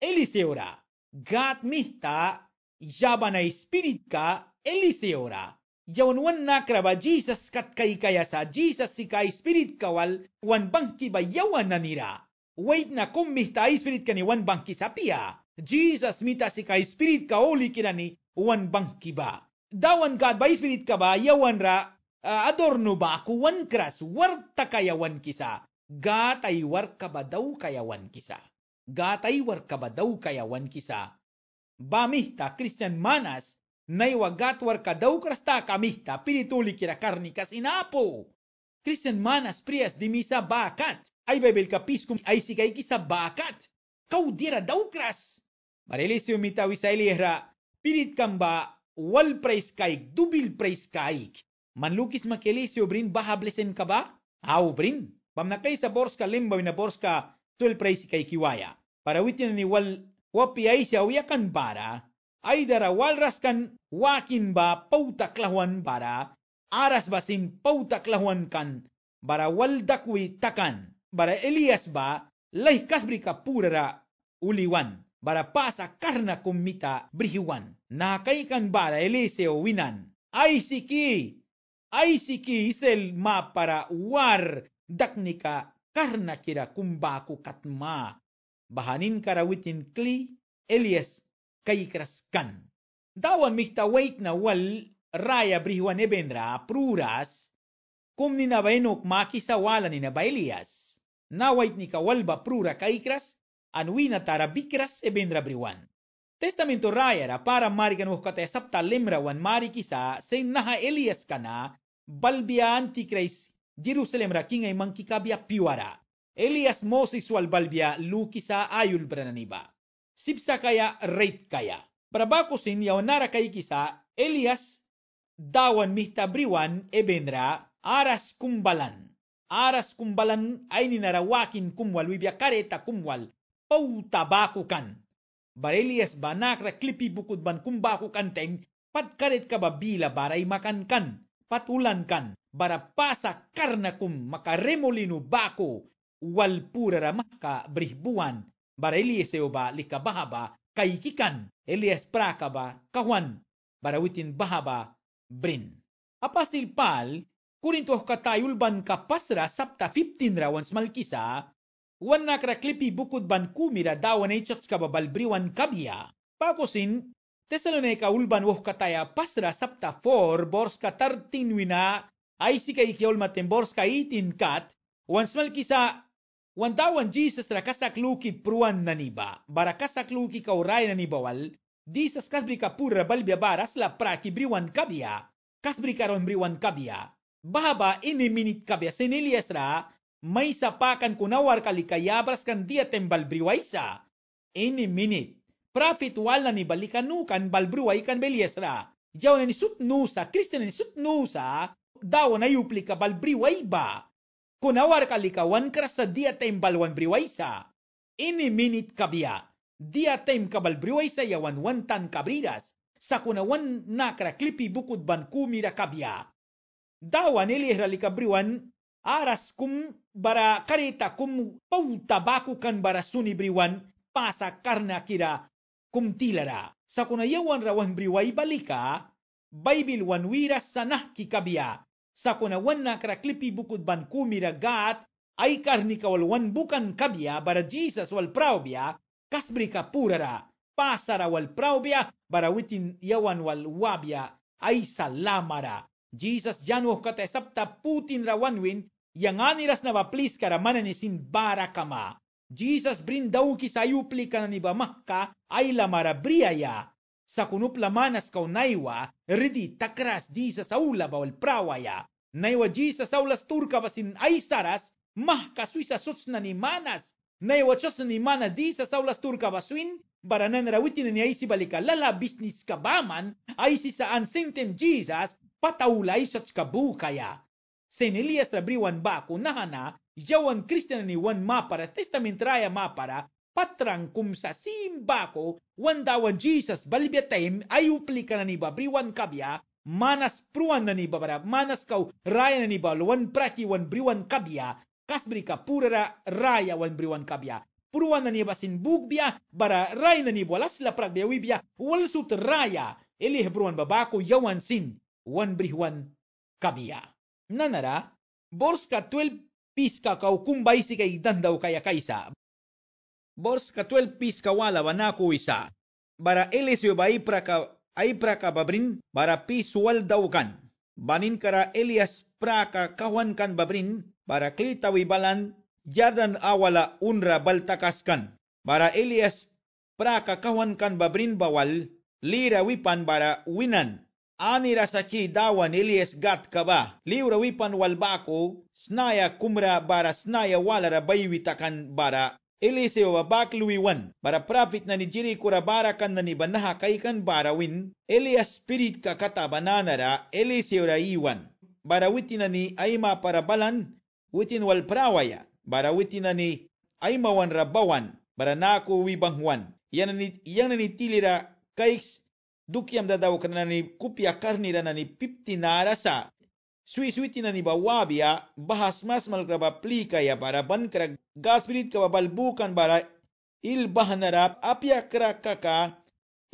Eliseora. Gat mita mihta spirit ka Eliseora. wan nakraba Jesus kat kay kaya sa Jesus sikay spirit kawal wan bangki bayawan nanira. Wait na kung mihta spirit ka ni wan bangki sapia. Jesus mita sikay spirit kaoli ni wan bangki ba. Dawan God ba spirit ka ba yawan ra Ah, adorno baku wan kras warta wan kisa, gatay ka warkabadaw wan kisa. Gatay ka warkabadaw wan kisa. Bamihta Christian Manas, naiwagat warkadaw krasta kamihta pirituli karnikas inapo. Christian Manas prias dimisa bakat, ay bebel kapiskum ay sikay kisa bakat. dira daw kras. Marelisyo mitawi sa ilihra, pirit kamba, wal praiskaik, dubil praiskaik. manlukis makelisi ubrin baha blesen kaba a ubrin sa borska limba wina borska tul kiwaya. Para witin ni wal wapi aisha uyakan bara walras kan wakin ba pauta klahuan bara aras basin pauta klahuan kan bara wal dakwi takan bara elias ba lai kasbrika purara uliwan bara pasa karna kumita brihiwan nakaikan bara eliseo winan ay siki aisiki isel mapara war daknika karna kira kumbaku katma bahanin karawitin kli elias kaikraskan dawan mihtawait na wal raya brihwa nebendra pruras kum ni nabaenok makisa wala ni nabaelias nawait ni kawalba prura kaikras anwina tarabikras ebendra briwan testamento rayara para marikan uskata sapta lemra wan mari kisa sen naha elias kana balbiaan ti Jerusalem Jerusalem rakingay mangkikabya piwara. Elias Moses wal balbia lukisa ayul brananiba. Sipsa kaya reit kaya. Prabakusin yawanara kay kisa Elias dawan mihtabriwan ebenra aras kumbalan. Aras kumbalan ay ninarawakin kumwal wibya kareta kumwal pautabakukan. Barelias banakra klipi bukod ban kan teng patkaret kababila baray kan patulan kan, barapasa karnakum makaremolinu bako, walpurarama ka brihbuan, barelieseo ba likabahaba, kaikikan, elias praka ba kahuan, barawitin bahaba, brin. Apasil pal, Kurintos katayulban ka pasra sapta 15 rawan smalkisa, wan nakra nakraklipi bukod ban kumira dawan ay tsots kababalbriwan kabya, pakusin తెసలునేక ఉల్బన్ ఒహ్కతాయ పస్ర సప్త ఫోర్ బోర్స్క తర్తిన్ వినా ఐసిక ఈ కెవల్మతెన్ బోర్స్క ఈతిన్ కాత్ వన్స్మల్ కిసా wantawan Jesus ra kasakluki pruan naniba, barakasak luki kauray nanibawal, disas kasbrika purra balbia baras la praki briwan kabia, kasbrika ron briwan kabia, bahaba ini minit kabia seniliasra, may sapakan kunawar kalikayabras kan dia tembal briwaisa, ini minit, Prophet wala ni balikanukan balbruway kan beliesra. Jaw na ni sutnusa, Christian ni sutnusa, daw na yupli ka balbriway ba. Kunawar wan krasa dia time balwan briway sa. Ini minit kabia. Dia time kabal briway sa yawan wantan kabridas. Sa wan nakra klipi bukod ban kumira kabia. Dawan ilihra likabriwan aras kum bara kareta kum pauta baku kan bara suni briwan pasa karna kira kumtilara. Sa kunayawan rawan briway balika, Bible wanwira sanah kikabia. Sa kunawan na kraklipi bukod ban kumira kumiragat, ay wal wan bukan kabia bara Jesus wal praubia, kasbri ka purara, pasara wal praubia, bara witin yawan wal wabia, ay salamara. Jesus janu kata sapta putin rawanwin, yang aniras na baplis karamanan sin bara kama. Jesus brindaw ki sayupli kananiba makka ayla marabriaya sakunupla manas kaunaiwa ridi takras di Jesus aula bawal prawaya naiwa Jesus aulas turka basin ay saras mahka suisa sotsna ni manas naiwa sotsna ni manas Jesus aulas turka basuin baranan rawitin ni ay sibalika lala bisnis kabaman ay si saan senten Jesus pataulay sots kabukaya. Senilias rabriwan ba kunahana Kristen kristiyanani wan mapara testamentraya mapara kum sa simbako wandawan Jesus balibetaim ayuplikanani babriwan kabya manas pruanani babara manas kau rayanani wan praki wan briwan kabya kasbrika purara raya wan briwan kabya pruanani basin bugbia bara rayanani bolas la pragbia wibia walsut raya elih hebruan babako yawan sin wan briwan kabya nanara borska 12 pisca kaukumba isika idanda ukayakaisa. Borska tuel pisca wala banaku isa. Bara elesio ba ipraka praka babrin bara pisual kan. Banin kara elias praka kan babrin bara klitawi balan jardan awala unra baltakaskan. Bara elias praka kan babrin bawal lira wipan bara winan anirasaki dawan ilies gatkaba liura wipan walbako snaya kumra bara snaya walara bayuitakan bara ilise wabak luiwan bara profit na jiri kura bara kan na nibanaha kaikan bara win Elias spirit ka kata bananara ilise ura iwan bara witina ni aima para balan witin walprawaya bara witina ni aimawan rabawan bara naku wibangwan yanani yanani tilira kaiks dukkiyam dadawkanani kupya karniranani pipti narasa sui suitinani bawabia bahasmasmal graba plikaya para bankra gaspirit kaba balbukan bara il bahnara apia kaka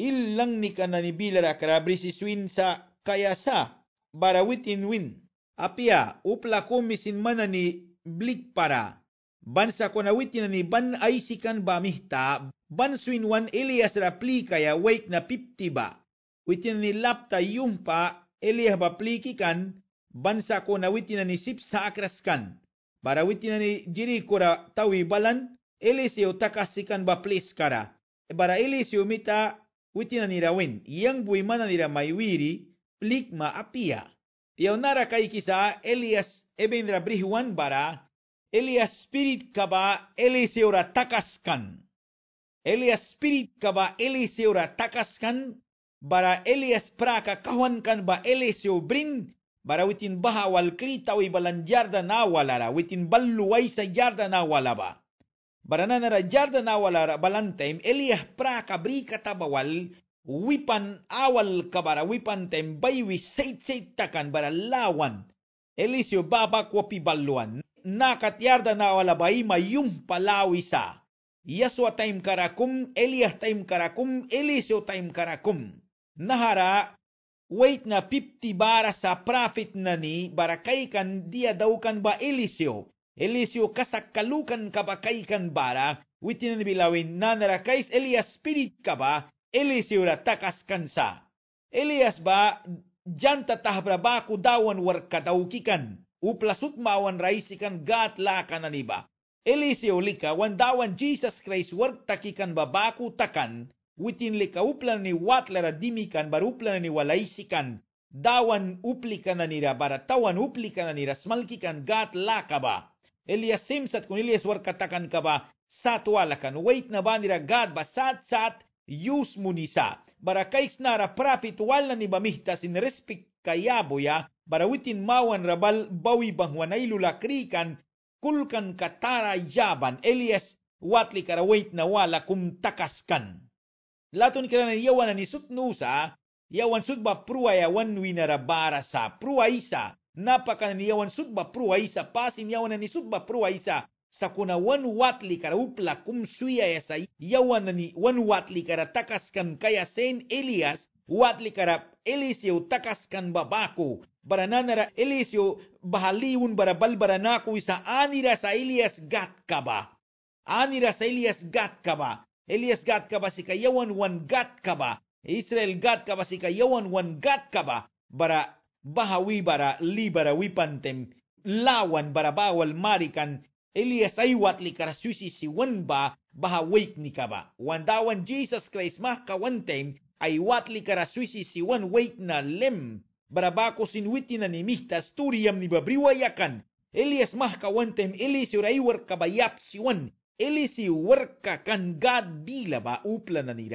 il langnikanani bilara kara brisi kaya kayasa bara witin win apia upla komisin manani blik para bansa kona ni ban aisikan bamihta ban wan elias ra plikaya wake na piptiba witin ni lapta yumpa elih baplikikan bansa ko na witin ni sip sa akraskan. Para witin ni jiri kura tawi balan eliseo takasikan baplis kara. Para e eliseo mita witin ni rawin. Yang buimana nira maywiri plikma apia. Yaunara kay kisa Elias ebendra brihwan bara Elias spirit kaba eliseo ra takaskan. Elias spirit kaba eliseo ra takaskan bara Elias praka kan ba Eliseo brin bara witin baha wal krita wi balan jarda na walara witin ballu waisa jarda na walaba bara nanara jarda na walara balantaim Elias praka brika tabawal wipan awal kabara wipan tem baywi seit seit takan bara lawan Eliseo baba kopi baluan nakat yarda na wala baima palawi sa Yaswa time karakum, Elias time karakum, Eliseo time karakum. nahara wait na 50 bara sa profit na ni barakay kan dia daw kan ba Elisio Elisio kasakalukan ka ba kay kan bara witin na bilawin na narakais Elias spirit ka ba Eliseo ratakas kansa. Elias ba janta tahbra ba kudawan war kadaukikan uplasut mawan raisikan gat laka na niba. Eliseo lika wandawan Jesus Christ war takikan babaku takan witin likauplan ni watlara dimikan baruplan ni walaisikan dawan uplikan nira baratawan uplikan ni smalkikan gat lakaba Eliasim sat kun Elias katakan kaba sat walakan wait na banira gat ba sat sat yus munisa barakais nara profit walna ni bamihta sin respect kayaboya barawitin mawan rabal bawi bangwanailu lakrikan kulkan katara yaban Elias watli kara karawait na wala kum takaskan Latun kiranan yawan ni sutnusa, yawan sudba prua yawan winarabara sa prua isa, napakan yawan sudba prua isa, pasin yawan ni sudba prua isa, sa kunawan watli kara upla kum suya sa yawan ni wan watli kara takas kaya sen Elias, watli kara Eliseo takas kan babako, barananara Eliseo bahaliun barabal baranako isa anira sa Elias gat kaba. Anira sa Elias gat kaba. Elias gat ka ba si kayawan wan gat ka ba? Israel gat ka ba si kayawan wan gat ka ba? Bara bahawi bara libara wipantem lawan bara bawal marikan Elias ay watli karasusi si wan ba baha wake ni ka ba? Wandawan Jesus Christ mah kawantem ay watli karasusi si wan wake na lem bara barabako sinwiti na nimihtas turiyam ni babriwayakan Elias mah kawantem Elias uraywar kabayap si siwan kan nira smalkaya. na ಎಲಿಸಿಯುವರ್ಕ ಕನ್ಗಾದ್ಬೀಲವ ಉಪ್ಲನ ನೀರ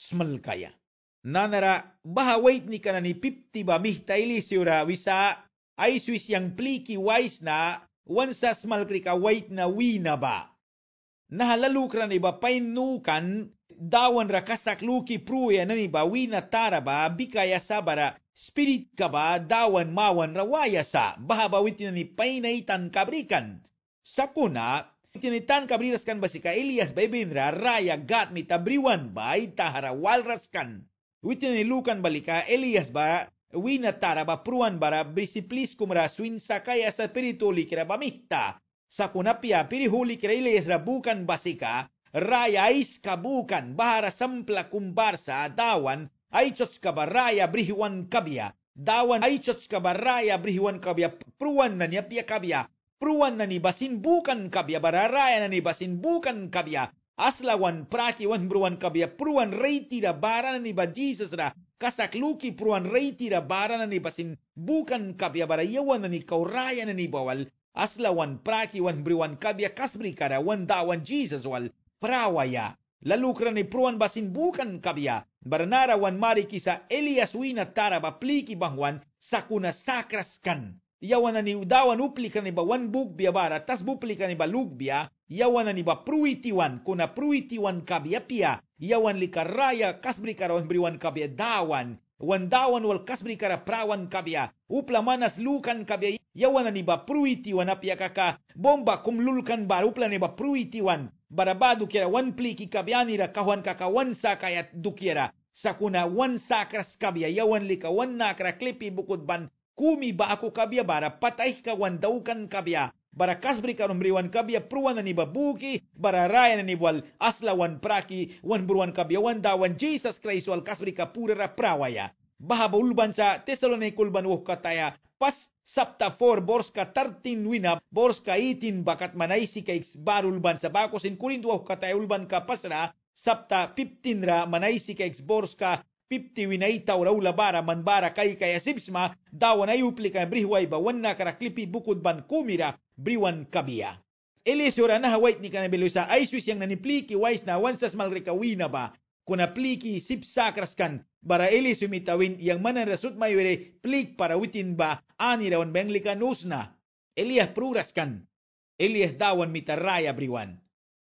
ಸ್ಮಲ್ಕಯ ನಾನರ ಬಹ ವೈಜ್ಞಿಕನ ನಿ ಪಿಪ್ತಿಬ ಮಿಹ್ತ ಇಲಿಸಿಯುರ ವಿಸ ಐಸ್ವಿಸ್ಯಂಗ್ ಪ್ಲೀಕಿ na ಒಂದ್ಸ na ವೈಟ್ನ ವೀನಬ ನಹ ಲಲೂಕ್ರನಿಬ ಪೈನ್ನೂಕನ್ dawan ra kasak luki pruya nani ba wi na tara ba bikaya sabara spirit ka ba dawan mawan ra waya sa bahaba witin ni painaitan kabrikan sakuna Tinitan kabriraskan basika Elias baibindra raya gat mi tabriwan bai tahara walraskan. Witinilukan balika Elias bara wina tara ba pruan bara brisiplis kumra suin sakaya sa peritoli kira bamihta. Sakunapia pirihuli kira Elias bukan basika raya iska bukan bahara sampla kumbarsa dawan aichotska Raya brihiwan kabia. Dawan aichotska Raya brihiwan kabia pruan nanya pia kabia ಪುರುವನ್ನನಿ ಬಸಿನ್ ಬೂಕನ್ ಕಬ್ಯ ಬರರಾಯನನಿ ಬಸಿನ್ ಬೂಕನ್ ಕಬ್ಯ aslawan prati wan bruan kabia pruan da barana nani ba Jesus ra kasak luki pruan da barana nani basin bukan kabia wan nani kau raya nani bawal aslawan prati wan bruan kabia kasbri kara wan dawan Jesus wal prawaya lalu ni pruan basin bukan kabia baranara wan mari kisa Elias wina tara ba pliki bangwan sakuna sakraskan ni udawan uplikan ba wan bugbia bara, tas buplikan iba lugbia, ni ba pruitiwan, kuna pruitiwan kabia pia, jauan likarraya kasbrikaron briwan kabia dawan, wandawan wal kasbrikara prawan kabia, upla manas lukan kabia, ni ba pruitiwan apia kaka, bomba kum lulkan bar, upla iba pruitiwan, barabadu kira wan pliki ra kahuan kaka wan saka sakayat dukiera, sakuna wan sakras kabia, yawan lika wan nakra klipi bukod ban, kumi ba baku kabia bara patay kawandawkan kabia bara kasbri ka karumriwan kabia pruwan na babuki bara raya na nibwal asla wan praki wan buruan kabia wan dawan Jesus Christ wal kasbri ka kapurara prawaya bahaba ulban sa Tesalonikul uh kataya pas sapta 4 ka 13 wina bors ka 18 bakat manaisi ka iksbar ulban sa bakos in kurindu uh kataya ulban ka pasra sapta 15 ra manaisi ka ex bors ka पिप्ति विनई तौरौल बारा kay बारा कई कया सिब्समा दावनई उप्लिका ब्रिहवाई बवन्ना करा क्लिपी bukod ban kumira briwan kabia. Ili sura na hawait ni kanabilo sa ay suyang nanipliki wais na wansas malrekawina ba kuna pliki sipsakraskan bara ili sumitawin yang manan rasut mayure plik para witin ba ani rawan benglikan usna. Elias pruraskan. Elias dawan mitarraya briwan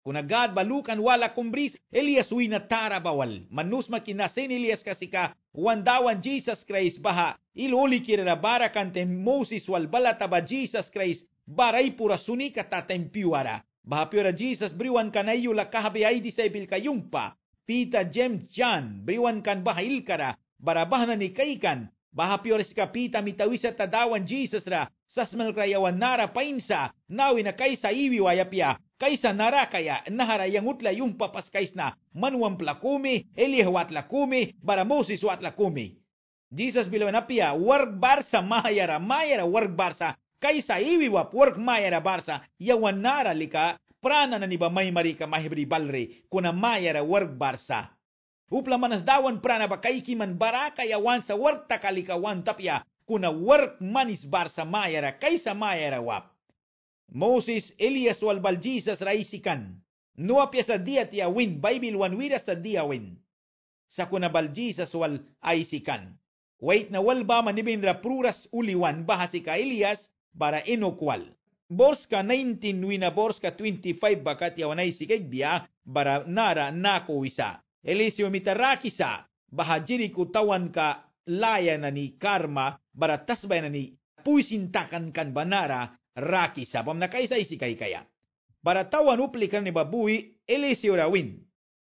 kunagad balukan wala kumbris Elias wina tara bawal manus makinasin Elias kasi ka, wandawan Jesus Christ baha iluli kirera bara kante Moses wal balata ba Jesus Christ baray pura sunika tatem piwara baha piwara Jesus briwan kanayu lakahabi ay disciple kayumpa pita James John briwan kan baha ilkara barabahna ni kaikan baha piwara sika pita mitawisa tadawan Jesus ra ಸಸ್ಮಲ್ಕ್ರಯವ ನಾರ ಪೈನ್ಸ ನಾವಿನ ಕೈಸ ಈವಿವ ಯಪಿಯ ಕೈಸ ನರಾಕಯ ನಹರ ಯಂಗುಟ್ಲ ಯುಂಪ ಪಸ್ ಕೈಸ್ನ ಮನ್ವಂಪ್ಲ ಕೂಮಿ ಎಲಿಹವಾತ್ಲ ಕೂಮಿ ಬರ ಮೋಸಿಸ್ ವಾತ್ಲ ಕೂಮಿ ಜೀಸಸ್ ಬಿಲವನ್ ಅಪ್ಪಿಯ ವರ್ಗ್ ಬಾರ್ಸ ಮಾಯರ ಮಾಯರ ವರ್ಗ್ ಬಾರ್ಸ ಕೈಸ ಈವಿವ ವರ್ಗ್ ಮಾಯರ ಬಾರ್ಸ ಯವ ನಾರಲಿಕ ಪ್ರಾಣನ ನಿಬ ಮೈಮರಿಕ ಮಾಹಿಬ್ರಿ ಬಲ್ರಿ ಕುನ ಮಾಯರ ವರ್ಗ್ ಬಾರ್ಸ Upla manas dawan prana ba kay kiman baraka yawan sa warta kalikawan tapya kuna work manis barsa mayara kaysa mayara wap. Moses Elias walbal Jesus raisikan. Nuap ya sa dia tiya win. Bible wanwira sa dia win. Sa kuna kunabal Jesus wal aisikan. Wait na walba manibindra pruras uliwan bahasi ka Elias bara inokwal. Borska 19 wina Borska 25 bakat yawanay sikagbiya bara nara nako isa. Elisio mitarakisa bahajiri kutawan ka laya na ni karma barattas bayanani puisintakan kan banara raki sa na kaisa isikay kaya. Baratawan uplikan ni babuy Eliseo rawin.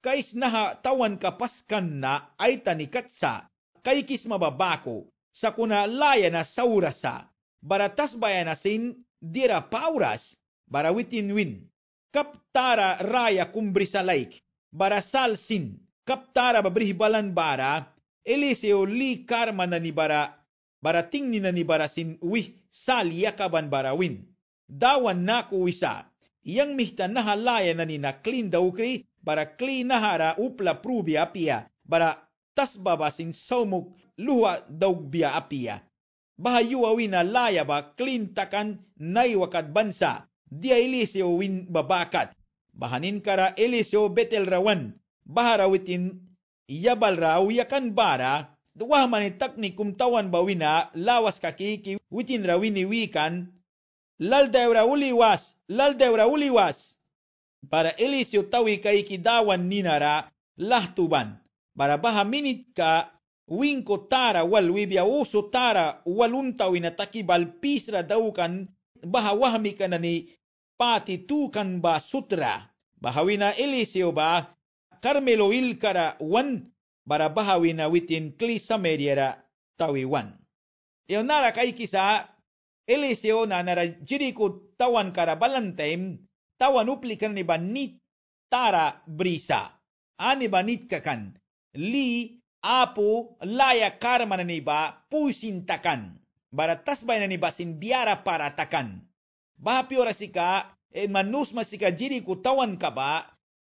Kais naha tawan kapaskan na ay tanikatsa kay mababako sa kuna laya na saurasa. Baratas bayanasin dira pauras barawitin win. Kaptara raya kumbrisa like barasal sin. Kaptara babrihibalan bara elisio li karma na ni bara barating ni nanibarasin uwi sali yakaban barawin. Dawan na kuwisa, iyang mihta na halaya na ninaklin daw kri, bara kli nahara upla prubi apia, bara tasbabasin saumuk luwa daw biya apia. Bahayuawin na laya ba klintakan naiwakat bansa, di Eliseo win babakat. Bahanin kara Eliseo betel rawan, baharawitin yabal raw yakan bara, mani takni kumtawan bawina lawas kakiki witin rawini wikan lal dewra uliwas lal dewra uliwas para elisi utawi kaiki dawan ninara lahtuban para baha ka winko tara wal wibia uso tara walunta bal pisra daukan baha wahmi kanani pati tukan ba sutra bahawina elisi ba karmelo ilkara wan barabahawi na witin kli sameriera tawiwan. Eonara kay kisa Eliseo na nara jiriko tawan kara karabalantaim tawan uplikan ni nit tara brisa. Ani banit kakan li apu laya karma na ni ba takan. Baratas ba na ni ba sindiara para takan. Bahapi orasika e manus masika jiriko tawan ka ba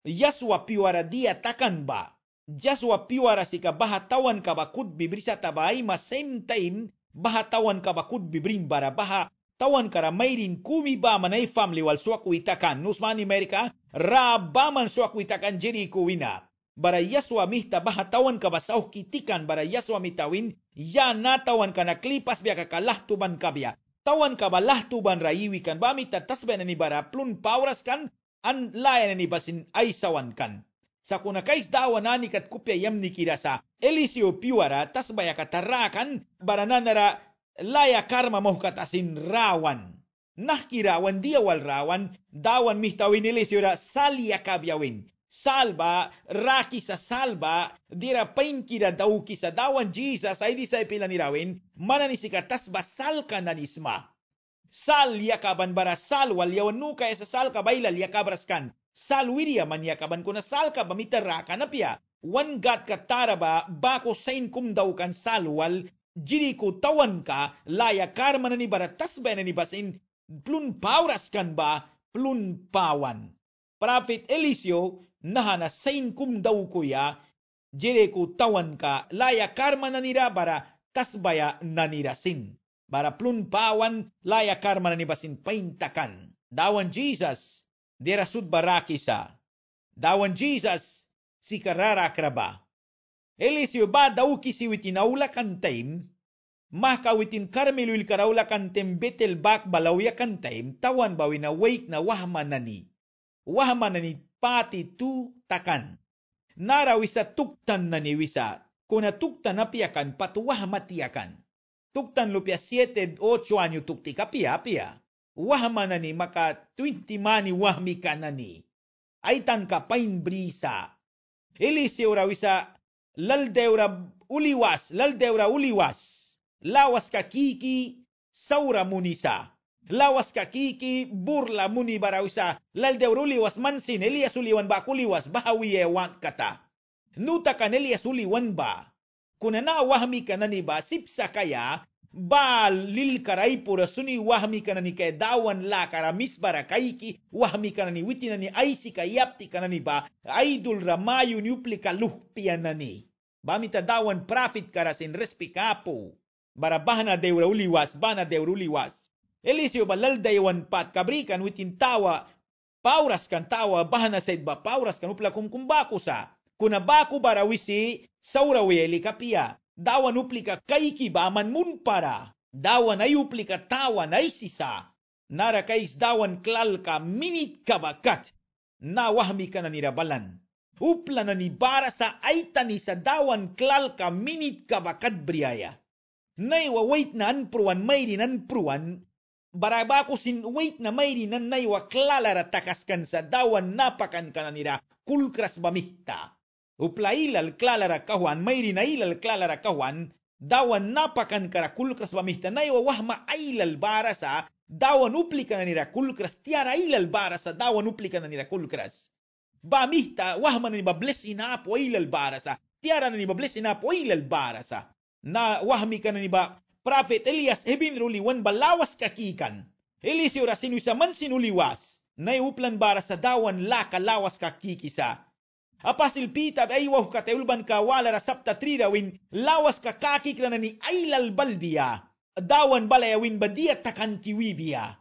yaswa piwara dia takan ba jaswa piwara sika baha kabakut bibrisa tabai ma sentain time bahatawan kabakut bibrim bara baha tawan kara mairin kumi ba manai family wal suak witakan nusmani mereka rabaman suak witakan jeri kuwina bara yaswa mihta bahatawan tawan kabasau kitikan bara yaswa mitawin ya na tawan kana klipas biaka kalah tuban kabia tawan kabalah tuban raiwikan kan bami tatas benani bara plun pauras kan an layanani basin aisawan kan sa Sakunakais dawanani kat kupya yamni kirasa. Elisio piwara tasbaya katarakan barananara laya karma mohkat asin rawan. Nahkirawan diawal rawan dawan mihtawin Elisio ra salia kabyawin. raki sa salba, dira painkira dauki sa dawan Jesus ay di sa ipilanirawen, mananisigatas basalka nanisma. Sal yakaban bara sal wal yawanuka esa sal kabaila yakabraskan. salwiria maniakaban kuna salka bamitera kanapia wan gat ka taraba bako sain kumdau kan salwal jiriku tawan ka laya karmanani bara tasbenani basin plun pauras kan ba plun pawan prophet elisio nahana sain kumdau kuya jiriku tawan ka laya karma nira bara tasbaya nanirasin bara plun pawan laya karmanani basin paintakan dawan Jesus dirasud barakisa. Dawan Jesus si karara kraba. Eli si uba dauki si witin aula kantaim, maka witin karmelo il karaula kantem betel bak balawya kantaim, tawan bawin na wake na wahmanani. Wahmanani pati tu takan. Nara wisa tuktan na ni wisa, kuna tuktan apiakan patuwah matiakan. Tuktan lupia 7, 8 anyo tuktika pia pia wahamanani maka 20 mani wahmi kanani aitanka pain brisa ilisewra wisa laldewra uliwas laldewra uliwas lawaska kiki saura munisa lawaska kiki burla muni barawisa laldewra uliwas mansin elias uliwan ba kuliwas bahawiye wan kata nutakan elias uliwan ba kunana wahmi kanani ba sipsa kaya balil karay pura suni wahmi kanani kay dawan la kara misbara kayki wahmi kanani witinani aisi kayapti kanani ba aidul ramayu niupli kaluhpianani bamita dawan profit karasin respikapo barabahna deuruliwas bana deuruliwas elisio balal daywan pat kabrikan witin tawa pauras kan tawa bahana said ba pauras kan upla kumkumbaku sa kunabaku barawisi saurawi kapia dawan uplika kaiki baman para, dawan ay uplika tawan ay sisa, nara kais dawan klalka minit kabakat, nawahmi ka na nirabalan. Upla na ni bara sa aitan ni sa dawan klalka minit kabakat briyaya. Naiwa wait na anpruan mayrin anpruan, barabakusin wait na mayrin na naiwa klalara takaskan sa dawan napakan ka na nira kulkras bamihta. Uplailal klalaracahuan, mairinailal klalaracahuan, dawan napakan karakulcras wamihtanaywa wahma ailal barasa, dawan uplikan anirakulcras, tiara ilal barasa, dawan uplikan anirakulcras. Bamihta wahman anibables inapo ilal barasa, tiara anibables inapo ilal barasa. Na wahmikan aniba prophet Elias ruli wan balawas kakikan. Elisio rasinu sa mansinuliwas. nai uplan barasa dawan laka lawas kakikisa. apasil pita aywa hukata ulban ka wala ra sabta trira win lawas ka kaki krana ni ailal baldiya dawan balaya win badia takanti wibia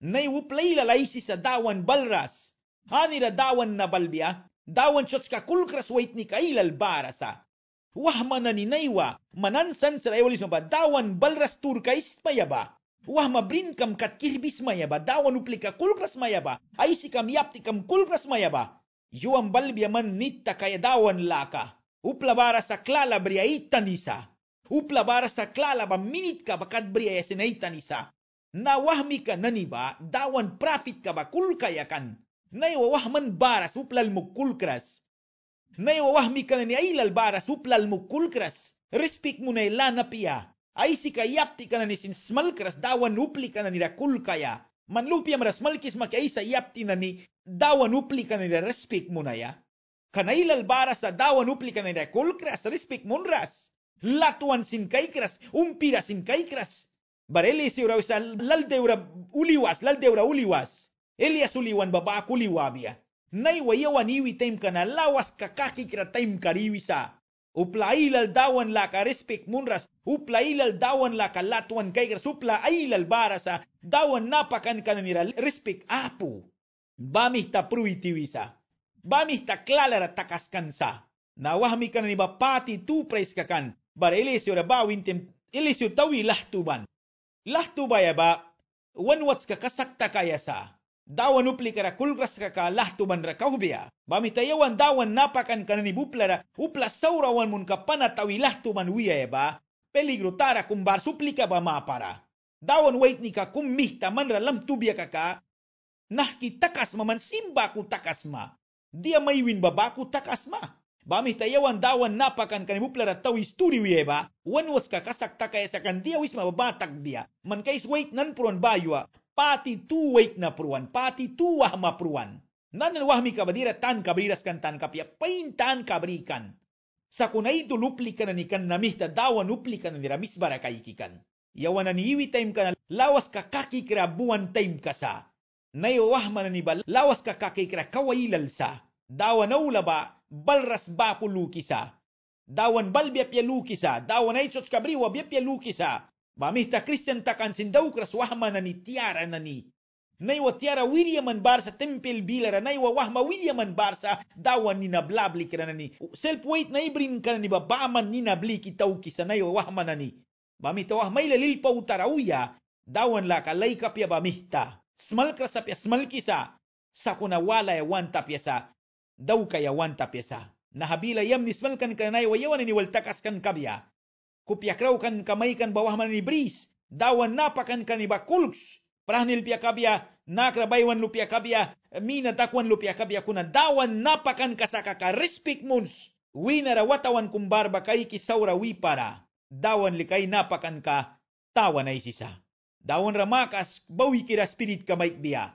nay playla laisi sa dawan balras ra dawan na balbia dawan shotska kulkras waitni ka ilal barasa wahmana ni naywa manansan sa ayolisma ba dawan balras turka ispayaba Wahma brinkam kat kirbis mayaba, dawan uplika kulkras mayaba, aisikam yaptikam kulkras mayaba, Juan balbiaman nitta kaedawan laka. Uplabara sa klala bria ittanisa. Uplabara sa klala ba minitka bakat bria yasina ittanisa. Na wahmi ka naniba dawan profit ka ba kulkayakan. Naiwa wahman baras uplal mukulkras. Naiwa wahmi ka nani ailal baras uplal mukulkras. Respik mo na ilana piya. Ay si kayapti ka na ni sinsmalkras dawan upli ka na nira kulkaya manlupiamras malkismakay sa yaptinani dawan uplika ni respik munaya. Kanailal baras sa dawan uplika ni kulkras respik munras. Latuan sin kaikras, umpira sin kaikras. Bareli si ura isa laldeura uliwas, laldeura uliwas. Elias uliwan babak uliwabia. Naiwa yawan iwi taim kana lawas kakakikra taim kariwisa. Upla al dawan la ka respect munras. upla al dawan la ka latuan kaiger. Supla ail al barasa. Dawan napakan kananira respect apu. Bamihta pruitiwisa. Bamihta klalara sa Na wahmi kananiba pati tu praise kakan. Bar elesio ra bawintem. Elesio tawi lahtuban. Lahtubaya ba. One watts ka kasakta kaya sa. dawan uplikara kulgrasraka lahtu bandra bami Bamitayawan dawan napakan kanani buplara upla saurawan mun kapana tawi lahtu man eba. Peligro tara kumbar suplika ba mapara. Dawan waitnika kum mihta manra lam tubia kaka. Nahki takas man simba ku takasma. Dia maiwin babaku takasma. Bami tayawan dawan napakan kan buplara tau isturi wieba, wan was kakasak taka esakan dia wisma babatak dia, man kais wait nan puron bayua, pati tu wait na pruan, pati tu wah ma pruan. Nanil wah mi kabadira tan kabriras kan tan kapia, pain tan kabrikan. Sa kunay do luplikan na nikan na mihta dawan luplikan na nira misbara kaikikan. Yawan na niiwi time ka na lawas ka kakikira buwan time ka sa. Nayawah man na nibal lawas ka kakikira kawailal sa. Dawan na ula ba balras ba po lukisa. Dawan bal biya pia lukisa. Dawan ay chots kabriwa biya pia lukisa. Dawan mamihta kristiantak an sindawkras wahmana ni tiaranani naiwa tiara William wiryaman barsa tempel bilara naiwa wahma wiryaman barsa dawan ni nablablikiranani self weight na ibrin ibrinkanani babaman ni nabliki tawkisa naiwa wahmanani bamihta wahmaila lilpawtarawya dawan laka laikapya bamihta smalkrasapya smalkisa sakuna wala ya wanta pyasa dawka ya wanta pyasa nahabila yam smalkan kanai wa yawan ni waltakas kan kabya kupiakraukan kamaikan bawah bawahman ibris dawan napakan kanibakulks prahnil piakabia nakra baywan lupiakabia mina takwan lupiakabia kuna dawan napakan kasakaka respik muns winara watawan kumbar bakai saura wipara dawan likai napakan ka tawan ay sisa dawan ramakas bawi kira spirit kamaik biya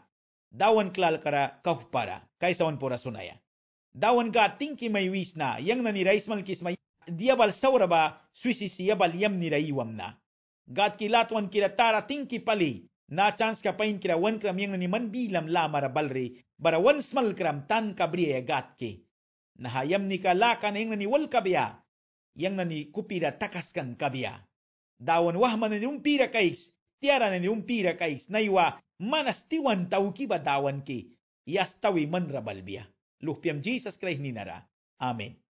dawan klal kara kafpara kaysawan pora sunaya dawan ka tingki may wisna yang nanirais mal kismay diabal sauraba suisisi yabal yamni raiwamna. Gat ki latwan kira tara tinki pali. Na chance ka pain kira wan kram yang ni man bilam la mara balri. Bara wan smal kram tan kabriya e gat ki. Naha yamni ka lakan yang ni wal kabiya. Yang ni kupira takaskan kabiya. Dawan wahman ni umpira kaiks. Tiara ni umpira kaiks. Naiwa manas tiwan taukiba dawan ki. Yastawi man rabalbiya. Luhpiam Jesus Christ ni nara. Amen.